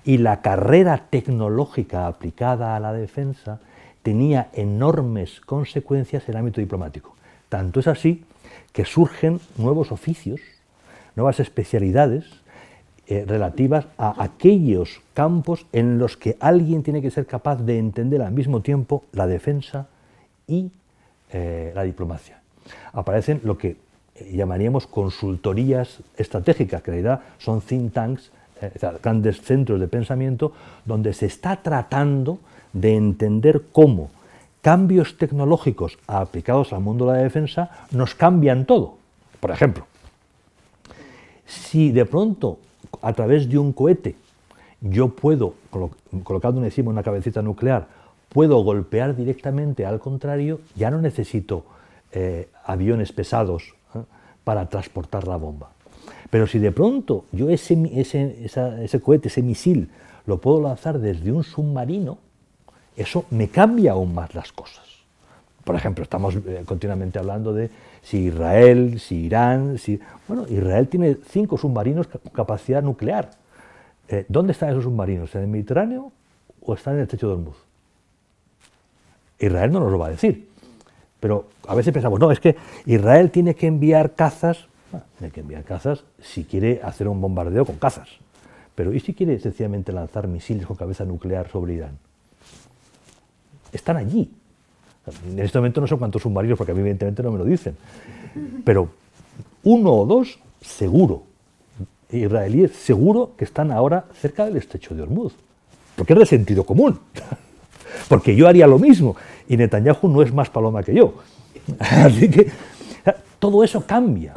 y la carrera tecnológica aplicada a la defensa tenía enormes consecuencias en el ámbito diplomático. Tanto es así que surgen nuevos oficios, nuevas especialidades eh, relativas a aquellos campos en los que alguien tiene que ser capaz de entender al mismo tiempo la defensa y eh, la diplomacia. Aparecen lo que eh, llamaríamos consultorías estratégicas, que en realidad son think tanks grandes centros de pensamiento donde se está tratando de entender cómo cambios tecnológicos aplicados al mundo de la defensa nos cambian todo. Por ejemplo, si de pronto a través de un cohete yo puedo, colocando encima una cabecita nuclear, puedo golpear directamente al contrario, ya no necesito eh, aviones pesados ¿eh? para transportar la bomba. Pero si de pronto yo ese, cohete, ese misil, lo puedo lanzar desde un submarino, eso me cambia aún más las cosas. Por ejemplo, estamos eh, continuamente hablando de si Israel, si Irán, si... Bueno, Israel tiene cinco submarinos con capacidad nuclear. Eh, ¿Dónde están esos submarinos? ¿En el Mediterráneo o están en el techo de Hormuz? Israel no nos lo va a decir. Pero a veces pensamos, no, es que Israel tiene que enviar cazas hay que enviar cazas si quiere hacer un bombardeo con cazas. Pero ¿y si quiere sencillamente lanzar misiles con cabeza nuclear sobre Irán? Están allí. En este momento no sé cuántos submarinos, porque a mí evidentemente no me lo dicen. Pero uno o dos, seguro. Israelíes, seguro que están ahora cerca del estrecho de Hormuz. Porque es de sentido común. [laughs] Porque yo haría lo mismo. Y Netanyahu no es más paloma que yo. [laughs] Así que todo eso cambia.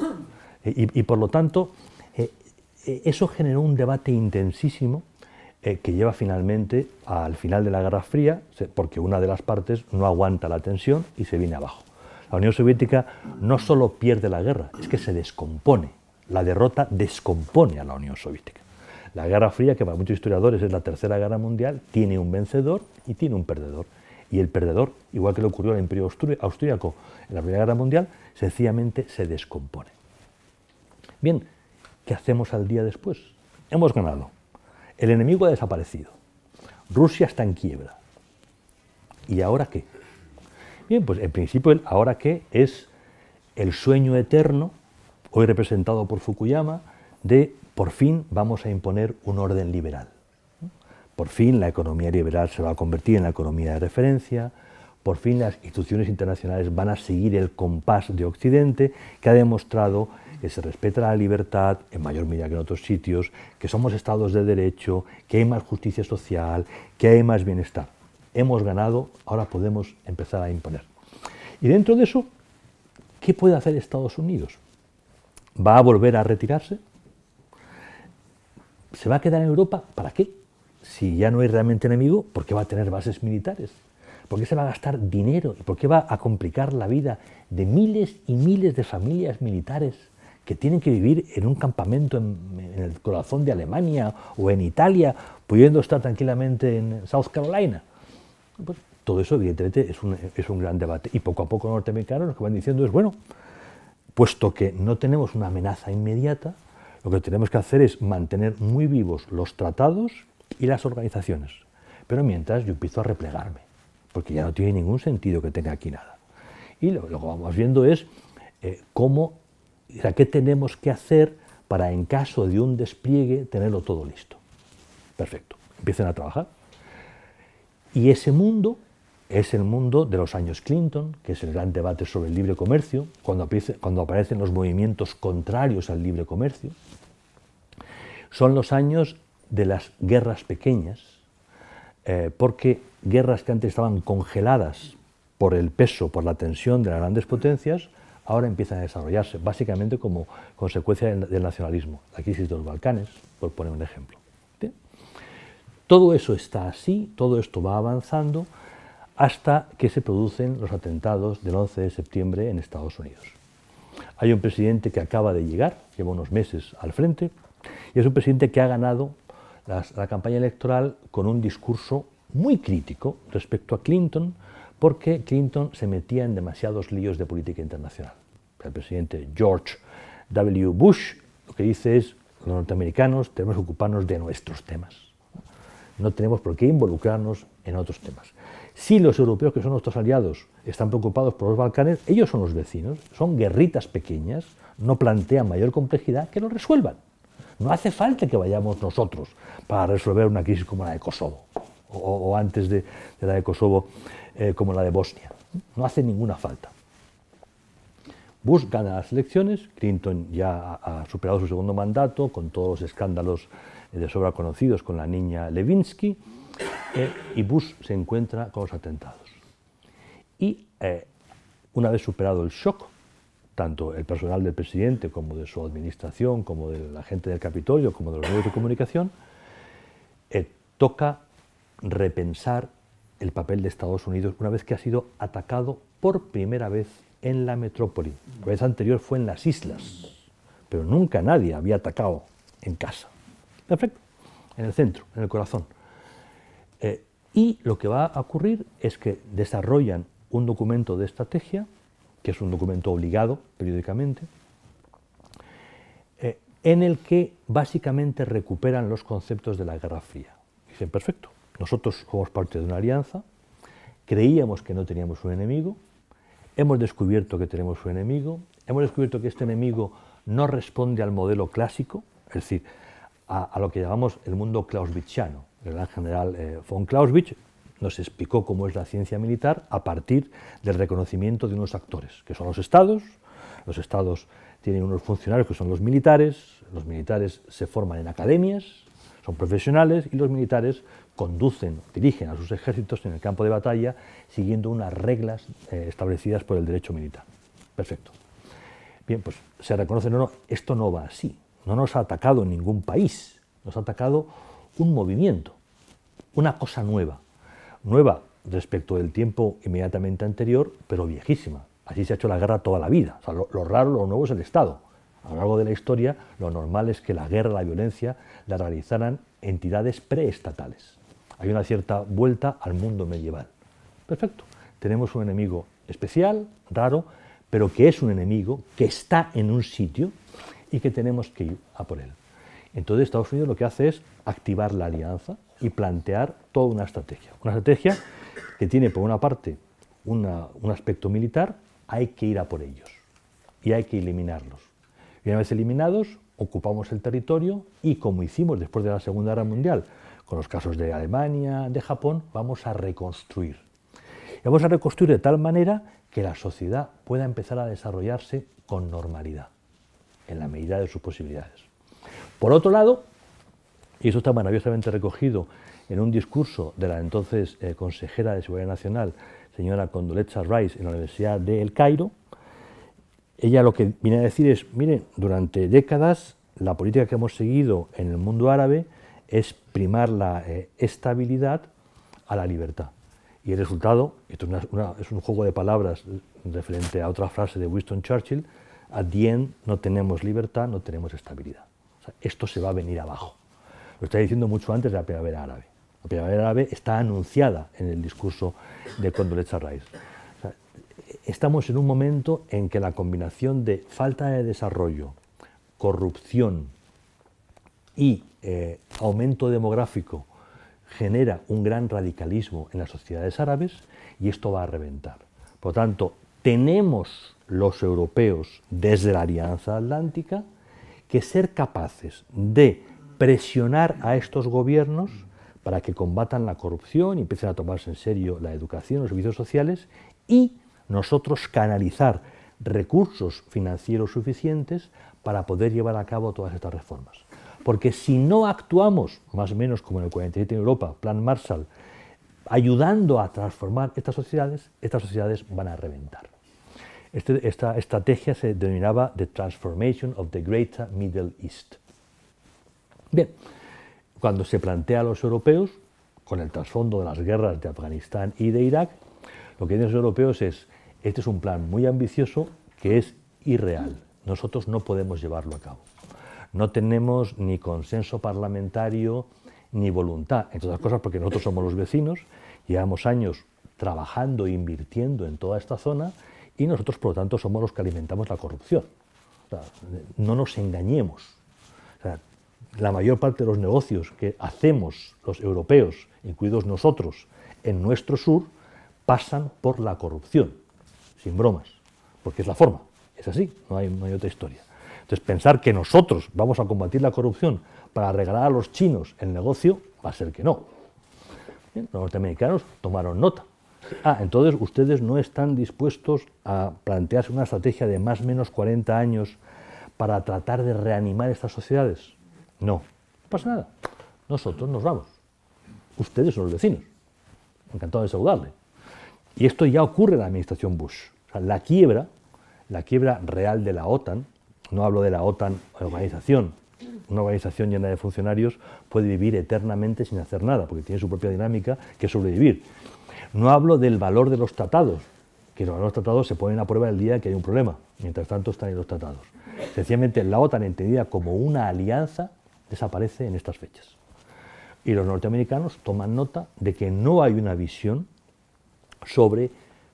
Eh, y, por lo tanto, eh, eh, eso generó un debate intensísimo que lleva finalmente al final de la Guerra Fría, porque una de las partes no aguanta la tensión y se viene abajo. La Unión Soviética no solo pierde la guerra, es que se descompone. La derrota descompone a la Unión Soviética. La Guerra Fría, que para muchos historiadores es la Tercera Guerra Mundial, tiene un vencedor y tiene un perdedor. Y el perdedor, igual que le ocurrió al Imperio Austríaco en la Primera Guerra Mundial, sencillamente se descompone. Bien, ¿qué hacemos al día después? Hemos ganado. El enemigo ha desaparecido. Rusia está en quiebra. ¿Y ahora qué? Bien, pues el principio el ahora qué es el sueño eterno, hoy representado por Fukuyama, de por fin vamos a imponer un orden liberal. Por fin la economía liberal se va a convertir en la economía de referencia, por fin las instituciones internacionales van a seguir el compás de Occidente que ha demostrado que se respeta la libertad en mayor medida que en otros sitios, que somos estados de derecho, que hay más justicia social, que hay más bienestar. Hemos ganado, ahora podemos empezar a imponer. Y dentro de eso, ¿qué puede hacer Estados Unidos? ¿Va a volver a retirarse? ¿Se va a quedar en Europa? ¿Para qué? Si ya no hay realmente enemigo, ¿por qué va a tener bases militares? ¿Por qué se va a gastar dinero? por qué va a complicar la vida de miles y miles de familias militares que tienen que vivir en un campamento en, el corazón de Alemania o en Italia, pudiendo estar tranquilamente en South Carolina. Pues todo eso, evidentemente, es un, es un gran debate. Y poco a poco los norteamericanos lo que van diciendo es, bueno, puesto que no tenemos una amenaza inmediata, lo que tenemos que hacer es mantener muy vivos los tratados y las organizaciones. Pero mientras yo empiezo a replegarme, porque ya no tiene ningún sentido que tenga aquí nada. Y lo, lo que vamos viendo es eh, cómo ¿Qué tenemos que hacer para, en caso de un despliegue, tenerlo todo listo? Perfecto. Empiecen a trabajar. Y ese mundo es el mundo de los años Clinton, que es el gran debate sobre el libre comercio, cuando, aparecen los movimientos contrarios al libre comercio. Son los años de las guerras pequeñas, eh, porque guerras que antes estaban congeladas por el peso, por la tensión de las grandes potencias, ahora empiezan a desarrollarse, básicamente como consecuencia del nacionalismo, la crisis de los Balcanes, por poner un ejemplo. Todo eso está así, todo esto va avanzando hasta que se producen los atentados del 11 de septiembre en Estados Unidos. Hay un presidente que acaba de llegar, lleva unos meses al frente, y es un presidente que ha ganado la campaña electoral con un discurso muy crítico respecto a Clinton, porque Clinton se metía en demasiados líos de política internacional. El presidente George W. Bush lo que dice es, los norteamericanos tenemos que ocuparnos de nuestros temas. No tenemos por qué involucrarnos en otros temas. Si los europeos, que son nuestros aliados, están preocupados por los Balcanes, ellos son los vecinos, son guerritas pequeñas, no plantean mayor complejidad que lo resuelvan. No hace falta que vayamos nosotros para resolver una crisis como la de Kosovo o, antes de la de Kosovo eh, como la de Bosnia. No hace ninguna falta. Bush gana las elecciones, Clinton ya ha superado su segundo mandato con todos los escándalos eh, de sobra conocidos con la niña Levinsky eh, y Bush se encuentra con los atentados. Y una vez superado el shock, tanto el personal del presidente como de su administración, como de la gente del Capitolio, como de los medios de comunicación, toca repensar el papel de Estados Unidos una vez que ha sido atacado por primera vez en la metrópoli. La vez anterior fue en las islas, pero nunca nadie había atacado en casa. Perfecto, en el centro, en el corazón. Eh, y lo que va a ocurrir es que desarrollan un documento de estrategia, que es un documento obligado periódicamente, eh, en el que básicamente recuperan los conceptos de la Guerra Fría. Dicen, perfecto, nosotros somos parte de una alianza, creíamos que no teníamos un enemigo, hemos descubierto que tenemos un enemigo, hemos descubierto que este enemigo no responde al modelo clásico, es decir, a, lo que llamamos el mundo clausewitziano. El gran general eh, von Clausewitz nos explicó cómo es la ciencia militar a partir del reconocimiento de unos actores, que son los estados, los estados tienen unos funcionarios que son los militares, los militares se forman en academias, son profesionales y los militares conducen, dirigen a sus ejércitos en el campo de batalla siguiendo unas reglas eh, establecidas por el derecho militar. Perfecto. Bien, pues se reconoce, no, no, esto no va así. No nos ha atacado ningún país, nos ha atacado un movimiento, una cosa nueva. Nueva respecto del tiempo inmediatamente anterior, pero viejísima. Así se ha hecho la guerra toda la vida. lo, lo, raro, lo nuevo es el Estado. A lo largo de la historia, lo normal es que la guerra, la violencia, la realizaran entidades preestatales hay una cierta vuelta al mundo medieval. Perfecto. Tenemos un enemigo especial, raro, pero que es un enemigo, que está en un sitio y que tenemos que ir a por él. Entonces Estados Unidos lo que hace es activar la alianza y plantear toda una estrategia. Una estrategia que tiene por una parte un aspecto militar, hay que ir a por ellos y hay que eliminarlos. Y una vez eliminados, ocupamos el territorio y como hicimos después de la Segunda Guerra Mundial, con los casos de Alemania, de Japón, vamos a reconstruir. Y vamos a reconstruir de tal manera que la sociedad pueda empezar a desarrollarse con normalidad, en la medida de sus posibilidades. Por otro lado, y eso está maravillosamente recogido en un discurso de la entonces eh, consejera de Seguridad Nacional, señora Condoleezza Rice, en la Universidad de El Cairo, ella lo que viene a decir es, miren, durante décadas la política que hemos seguido en el mundo árabe es primar la eh, estabilidad a la libertad. Y el resultado, esto es, un juego de palabras referente a otra frase de Winston Churchill, a end no tenemos libertad, no tenemos estabilidad. esto se va a venir abajo. Lo está diciendo mucho antes de la primavera árabe. La primavera árabe está anunciada en el discurso de Condoleezza Rice. estamos en un momento en que la combinación de falta de desarrollo, corrupción y eh, aumento demográfico genera un gran radicalismo en las sociedades árabes y esto va a reventar. Por tanto, tenemos los europeos desde la Alianza Atlántica que ser capaces de presionar a estos gobiernos para que combatan la corrupción y empiecen a tomarse en serio la educación, los servicios sociales y nosotros canalizar recursos financieros suficientes para poder llevar a cabo todas estas reformas. Porque si no actuamos, más o menos como en el 47 en Europa, Plan Marshall, ayudando a transformar estas sociedades, estas sociedades van a reventar. Este, esta estrategia se denominaba The Transformation of the Greater Middle East. Bien, cuando se plantea a los europeos, con el trasfondo de las guerras de Afganistán y de Irak, lo que dicen los europeos es, este es un plan muy ambicioso que es irreal, nosotros no podemos llevarlo a cabo. No tenemos ni consenso parlamentario ni voluntad, entre otras cosas porque nosotros somos los vecinos, llevamos años trabajando e invirtiendo en toda esta zona y nosotros, por lo tanto, somos los que alimentamos la corrupción. no nos engañemos. la mayor parte de los negocios que hacemos los europeos, incluidos nosotros, en nuestro sur, pasan por la corrupción, sin bromas, porque es la forma, es así, no hay otra historia. Entonces, pensar que nosotros vamos a combatir la corrupción para regalar a los chinos el negocio, va a ser que no. los norteamericanos tomaron nota. Ah, entonces ustedes no están dispuestos a plantearse una estrategia de más o menos 40 años para tratar de reanimar estas sociedades. No, no pasa nada. Nosotros nos vamos. Ustedes son los vecinos. Encantado de saludarle. Y esto ya ocurre en la administración Bush. la quiebra, la quiebra real de la OTAN, no hablo de la OTAN, organización, una organización llena de funcionarios puede vivir eternamente sin hacer nada, porque tiene su propia dinámica que sobrevivir. No hablo del valor de los tratados, que los tratados se ponen a prueba el día que hay un problema, mientras tanto están en los tratados. Sencillamente la OTAN entendida como una alianza desaparece en estas fechas. Y los norteamericanos toman nota de que no hay una visión sobre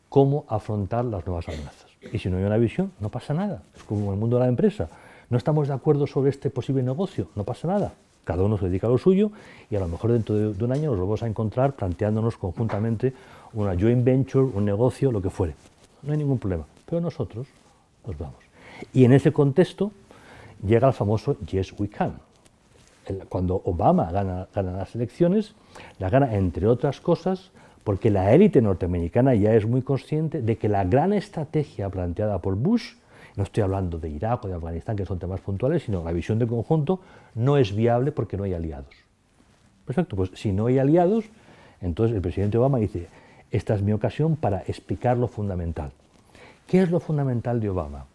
cómo afrontar las nuevas amenazas. Y si no hay una visión, no pasa nada. Es como en el mundo de la empresa. No estamos de acuerdo sobre este posible negocio, no pasa nada. Cada uno se dedica a lo suyo y a lo mejor dentro de, un año nos vamos a encontrar planteándonos conjuntamente una joint venture, un negocio, lo que fuere. No hay ningún problema. Pero nosotros nos vamos. Y en ese contexto llega el famoso Yes We Can. Cuando Obama gana, gana las elecciones, la gana, entre otras cosas, porque la élite norteamericana ya es muy consciente de que la gran estrategia planteada por Bush, no estoy hablando de Irak o de Afganistán, que son temas puntuales, sino la visión de conjunto, no es viable porque no hay aliados. Perfecto, pues si no hay aliados, entonces el presidente Obama dice, esta es mi ocasión para explicar lo fundamental. ¿Qué es lo fundamental de Obama?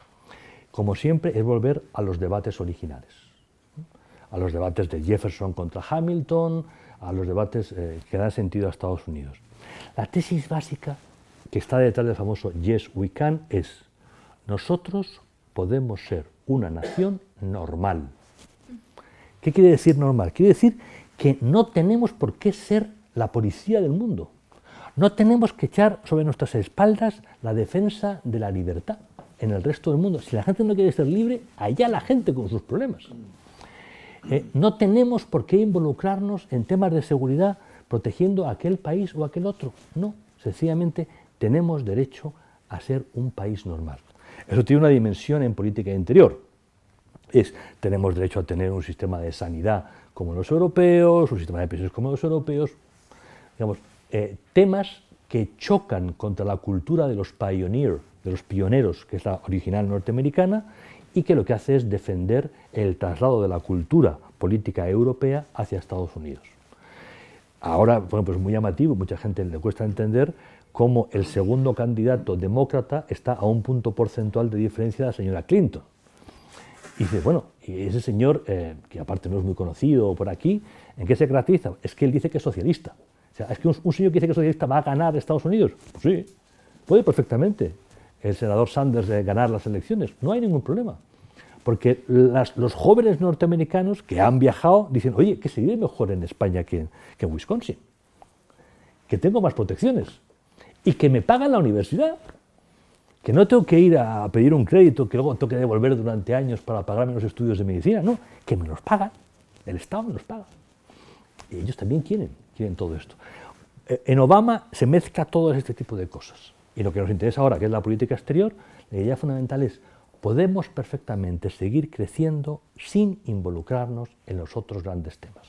Como siempre, es volver a los debates originales, a los debates de Jefferson contra Hamilton, a los debates eh, que dan sentido a Estados Unidos. La tesis básica que está detrás del famoso Yes We Can es, nosotros podemos ser una nación normal. ¿Qué quiere decir normal? Quiere decir que no tenemos por qué ser la policía del mundo. No tenemos que echar sobre nuestras espaldas la defensa de la libertad en el resto del mundo. Si la gente no quiere ser libre, allá la gente con sus problemas. Eh, no tenemos por qué involucrarnos en temas de seguridad protegiendo a aquel país o aquel otro. No, sencillamente tenemos derecho a ser un país normal. Eso tiene una dimensión en política interior. Es, tenemos derecho a tener un sistema de sanidad como los europeos, un sistema de pensiones como los europeos, digamos, eh, temas que chocan contra la cultura de los pioneers, de los pioneros, que es la original norteamericana, y que lo que hace es defender el traslado de la cultura política europea hacia Estados Unidos. Ahora, bueno, pues muy llamativo, mucha gente le cuesta entender cómo el segundo candidato demócrata está a un punto porcentual de diferencia de la señora Clinton. Y dice, bueno, y ese señor, eh, que aparte no es muy conocido por aquí, ¿en qué se caracteriza? Es que él dice que es socialista. O sea, es que un, señor que dice que es socialista va a ganar Estados Unidos. Pues sí, puede perfectamente el senador Sanders de eh, ganar las elecciones. No hay ningún problema porque los jóvenes norteamericanos que han viajado dicen, oye, que se vive mejor en España que, que en Wisconsin, que tengo más protecciones y que me pagan la universidad, que no tengo que ir a pedir un crédito que luego tengo que devolver durante años para pagarme los estudios de medicina, no, que me los pagan, el Estado me los paga. Y ellos también quieren, quieren todo esto. Eh, en Obama se mezcla todo este tipo de cosas. Y lo que nos interesa ahora, que es la política exterior, la idea fundamental es podemos perfectamente seguir creciendo sin involucrarnos en los otros grandes temas.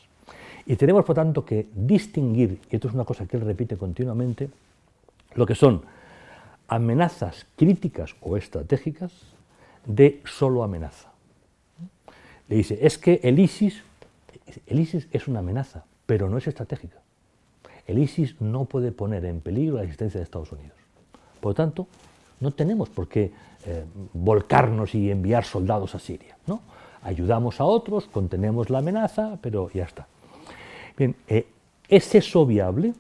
Y tenemos, por tanto, que distinguir, y esto es una cosa que él repite continuamente, lo que son amenazas críticas o estratégicas de solo amenaza. Le dice, es que el ISIS, el ISIS es una amenaza, pero no es estratégica. El ISIS no puede poner en peligro la existencia de Estados Unidos. Por lo tanto, no tenemos por qué eh, volcarnos y enviar soldados a Siria. ¿no? Ayudamos a otros, contenemos la amenaza, pero ya está. Bien, eh, ¿es eso viable?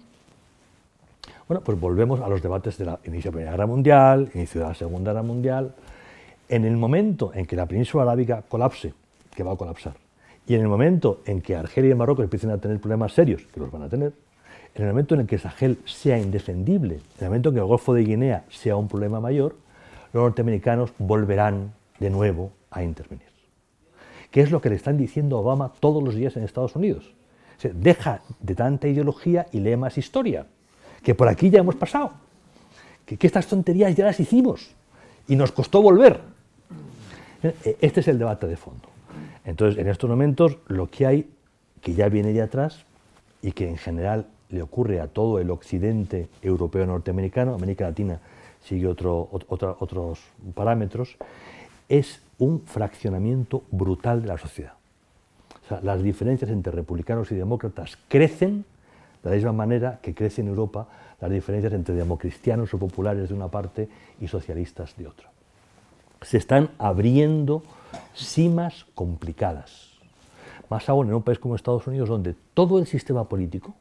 Bueno, pues volvemos a los debates de la inicio de la Primera Guerra Mundial, inicio de la Segunda Guerra Mundial. En el momento en que la península arábiga colapse, que va a colapsar, y en el momento en que Argelia y Marruecos empiecen a tener problemas serios, que los van a tener, en el momento en el que Sahel sea indefendible, en el momento en que el Golfo de Guinea sea un problema mayor, los norteamericanos volverán de nuevo a intervenir. ¿Qué es lo que le están diciendo a Obama todos los días en Estados Unidos? deja de tanta ideología y lee más historia, que por aquí ya hemos pasado, que estas tonterías ya las hicimos y nos costó volver. Este es el debate de fondo. Entonces, en estos momentos, lo que hay, que ya viene de atrás y que en general le ocurre a todo el occidente europeo norteamericano, América Latina sigue otros parámetros, es un fraccionamiento brutal de la sociedad. O sea, las diferencias entre republicanos y demócratas crecen de la misma manera que crecen en Europa las diferencias entre democristianos o populares de una parte y socialistas de otra. Se están abriendo simas complicadas. Más aún en un país como Estados Unidos, donde todo el sistema político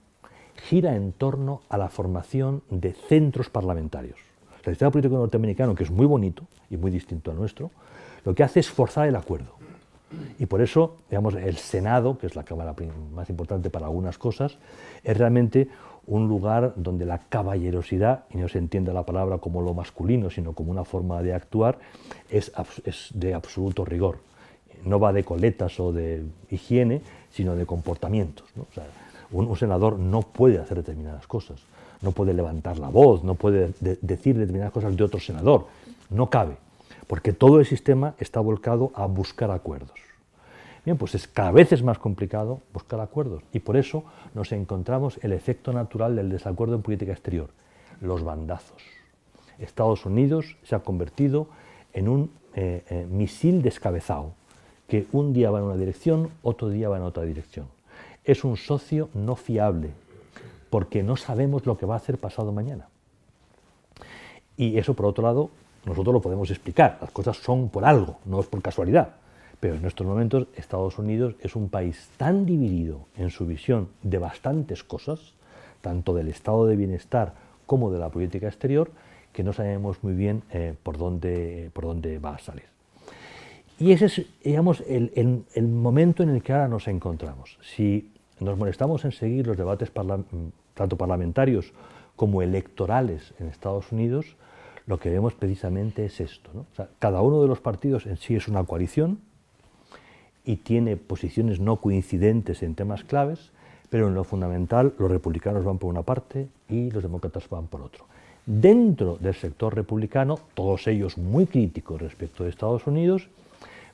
gira en torno a la formación de centros parlamentarios. El sistema político norteamericano, que es muy bonito y muy distinto al nuestro, lo que hace es forzar el acuerdo. Y por eso, digamos, el Senado, que es la Cámara más importante para algunas cosas, es realmente un lugar donde la caballerosidad, y no se entienda la palabra como lo masculino, sino como una forma de actuar, es, de absoluto rigor. No va de coletas o de higiene, sino de comportamientos. un senador no puede hacer determinadas cosas no puede levantar la voz, no puede decir determinadas cosas de otro senador. No cabe, porque todo el sistema está volcado a buscar acuerdos. Bien, pues es, cada vez es más complicado buscar acuerdos y por eso nos encontramos el efecto natural del desacuerdo en política exterior, los bandazos. Estados Unidos se ha convertido en un eh, eh, misil descabezado, que un día va en una dirección, otro día va en otra dirección. Es un socio no fiable, porque no sabemos lo que va a hacer pasado mañana. Y eso, por otro lado, nosotros lo podemos explicar. Las cosas son por algo, no es por casualidad. Pero en estos momentos Estados Unidos es un país tan dividido en su visión de bastantes cosas, tanto del estado de bienestar como de la política exterior, que no sabemos muy bien eh, por, dónde, por dónde va a salir. Y ese es, digamos, el, momento en el que ahora nos encontramos. Si nos molestamos en seguir los debates parlamentarios, tanto parlamentarios como electorales en Estados Unidos, lo que vemos precisamente es esto. cada uno de los partidos en sí es una coalición y tiene posiciones no coincidentes en temas claves, pero en lo fundamental los republicanos van por una parte y los demócratas van por otro. Dentro del sector republicano, todos ellos muy críticos respecto de Estados Unidos,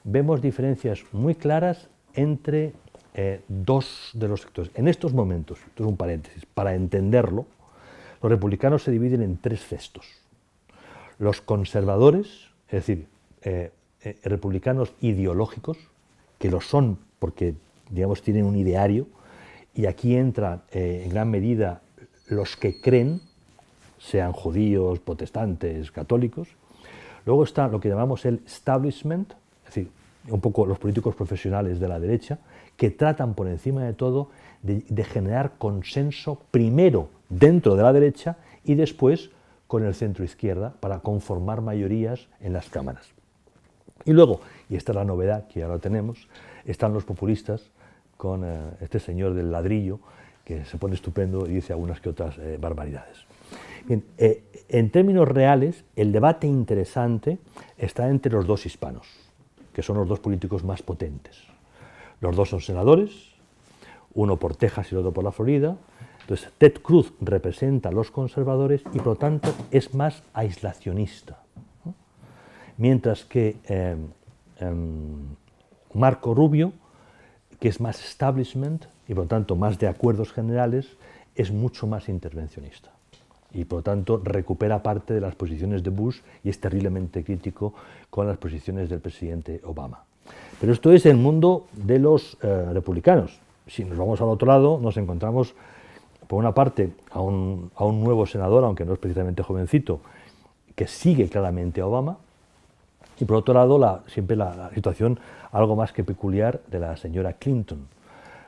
vemos diferencias muy claras entre eh, dos de los sectores. En estos momentos, esto es un paréntesis, para entenderlo, los republicanos se dividen en tres cestos. Los conservadores, es decir, eh, eh, republicanos ideológicos, que lo son porque, digamos, tienen un ideario, y aquí entran en gran medida los que creen, sean judíos, protestantes, católicos. Luego está lo que llamamos el establishment, es decir, un poco los políticos profesionales de la derecha, que tratan por encima de todo de, generar consenso primero dentro de la derecha y después con el centro izquierda para conformar mayorías en las cámaras. Y luego, y esta es la novedad que ahora tenemos, están los populistas con eh, este señor del ladrillo que se pone estupendo y dice algunas que otras eh, barbaridades. Eh, en términos reales, el debate interesante está entre los dos hispanos, que son los dos políticos más potentes. Los dos son senadores, uno por Texas y otro por la Florida. Entonces, Ted Cruz representa a los conservadores y, por lo tanto, es más aislacionista. Mientras que em, em, Marco Rubio, que es más establishment y, por lo tanto, más de acuerdos generales, es mucho más intervencionista. Y, por lo tanto, recupera parte de las posiciones de Bush y es terriblemente crítico con las posiciones del presidente Obama. Pero esto es el mundo de los eh, republicanos. Si nos vamos al otro lado, nos encontramos, por una parte, a un, nuevo senador, aunque no es precisamente jovencito, que sigue claramente a Obama, y por otro lado, la, siempre la, situación algo más que peculiar de la señora Clinton.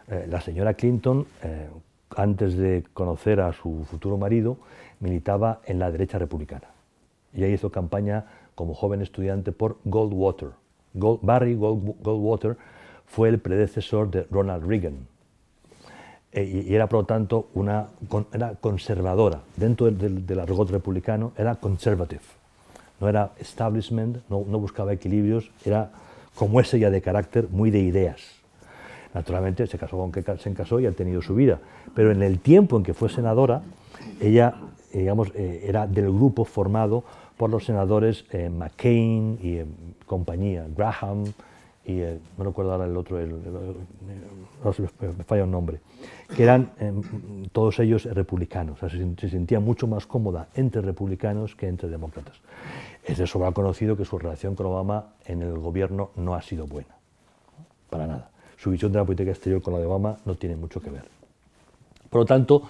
Eh, la señora Clinton, eh, antes de conocer a su futuro marido, militaba en la derecha republicana. Y ahí hizo campaña como joven estudiante por Goldwater, Barry Goldwater fue el predecesor de Ronald Reagan eh, y, era por lo tanto una conservadora dentro del, argot republicano era conservative no era establishment no, buscaba equilibrios era como es ella de carácter muy de ideas naturalmente se casó con que se casó y ha tenido su vida pero en el tiempo en que fue senadora ella eh, digamos eh, era del grupo formado por los senadores eh, McCain y eh, compañía, Graham y eh, no recuerdo ahora el otro, me falla un nombre, que eran em, todos ellos republicanos, o sea, se, sentía mucho más cómoda entre republicanos que entre demócratas. Es de sobra conocido que su relación con Obama en el gobierno no ha sido buena, para nada. Su visión de la política exterior con la de Obama no tiene mucho que ver. Por lo tanto,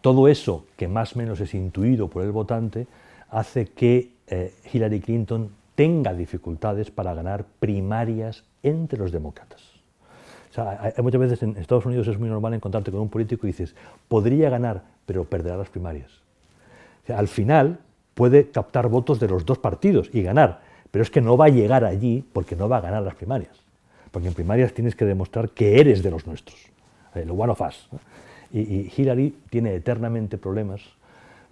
todo eso que más o menos es intuido por el votante, hace que eh, Hillary Clinton tenga dificultades para ganar primarias entre los demócratas. muchas veces en Estados Unidos es muy normal encontrarte con un político y dices, podría ganar, pero perderá las primarias. al final puede captar votos de los dos partidos y ganar, pero es que no va a llegar allí porque no va a ganar las primarias. Porque en primarias tienes que demostrar que eres de los nuestros, el eh, one of us. y Hillary tiene eternamente problemas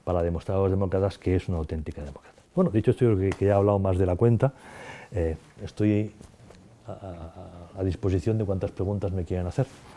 para demostrar a los demócratas que es una auténtica demócrata. Bueno, dicho esto, yo creo que, ya he hablado más de la cuenta. Eh, estoy a disposición de cuantas preguntas me quieran hacer.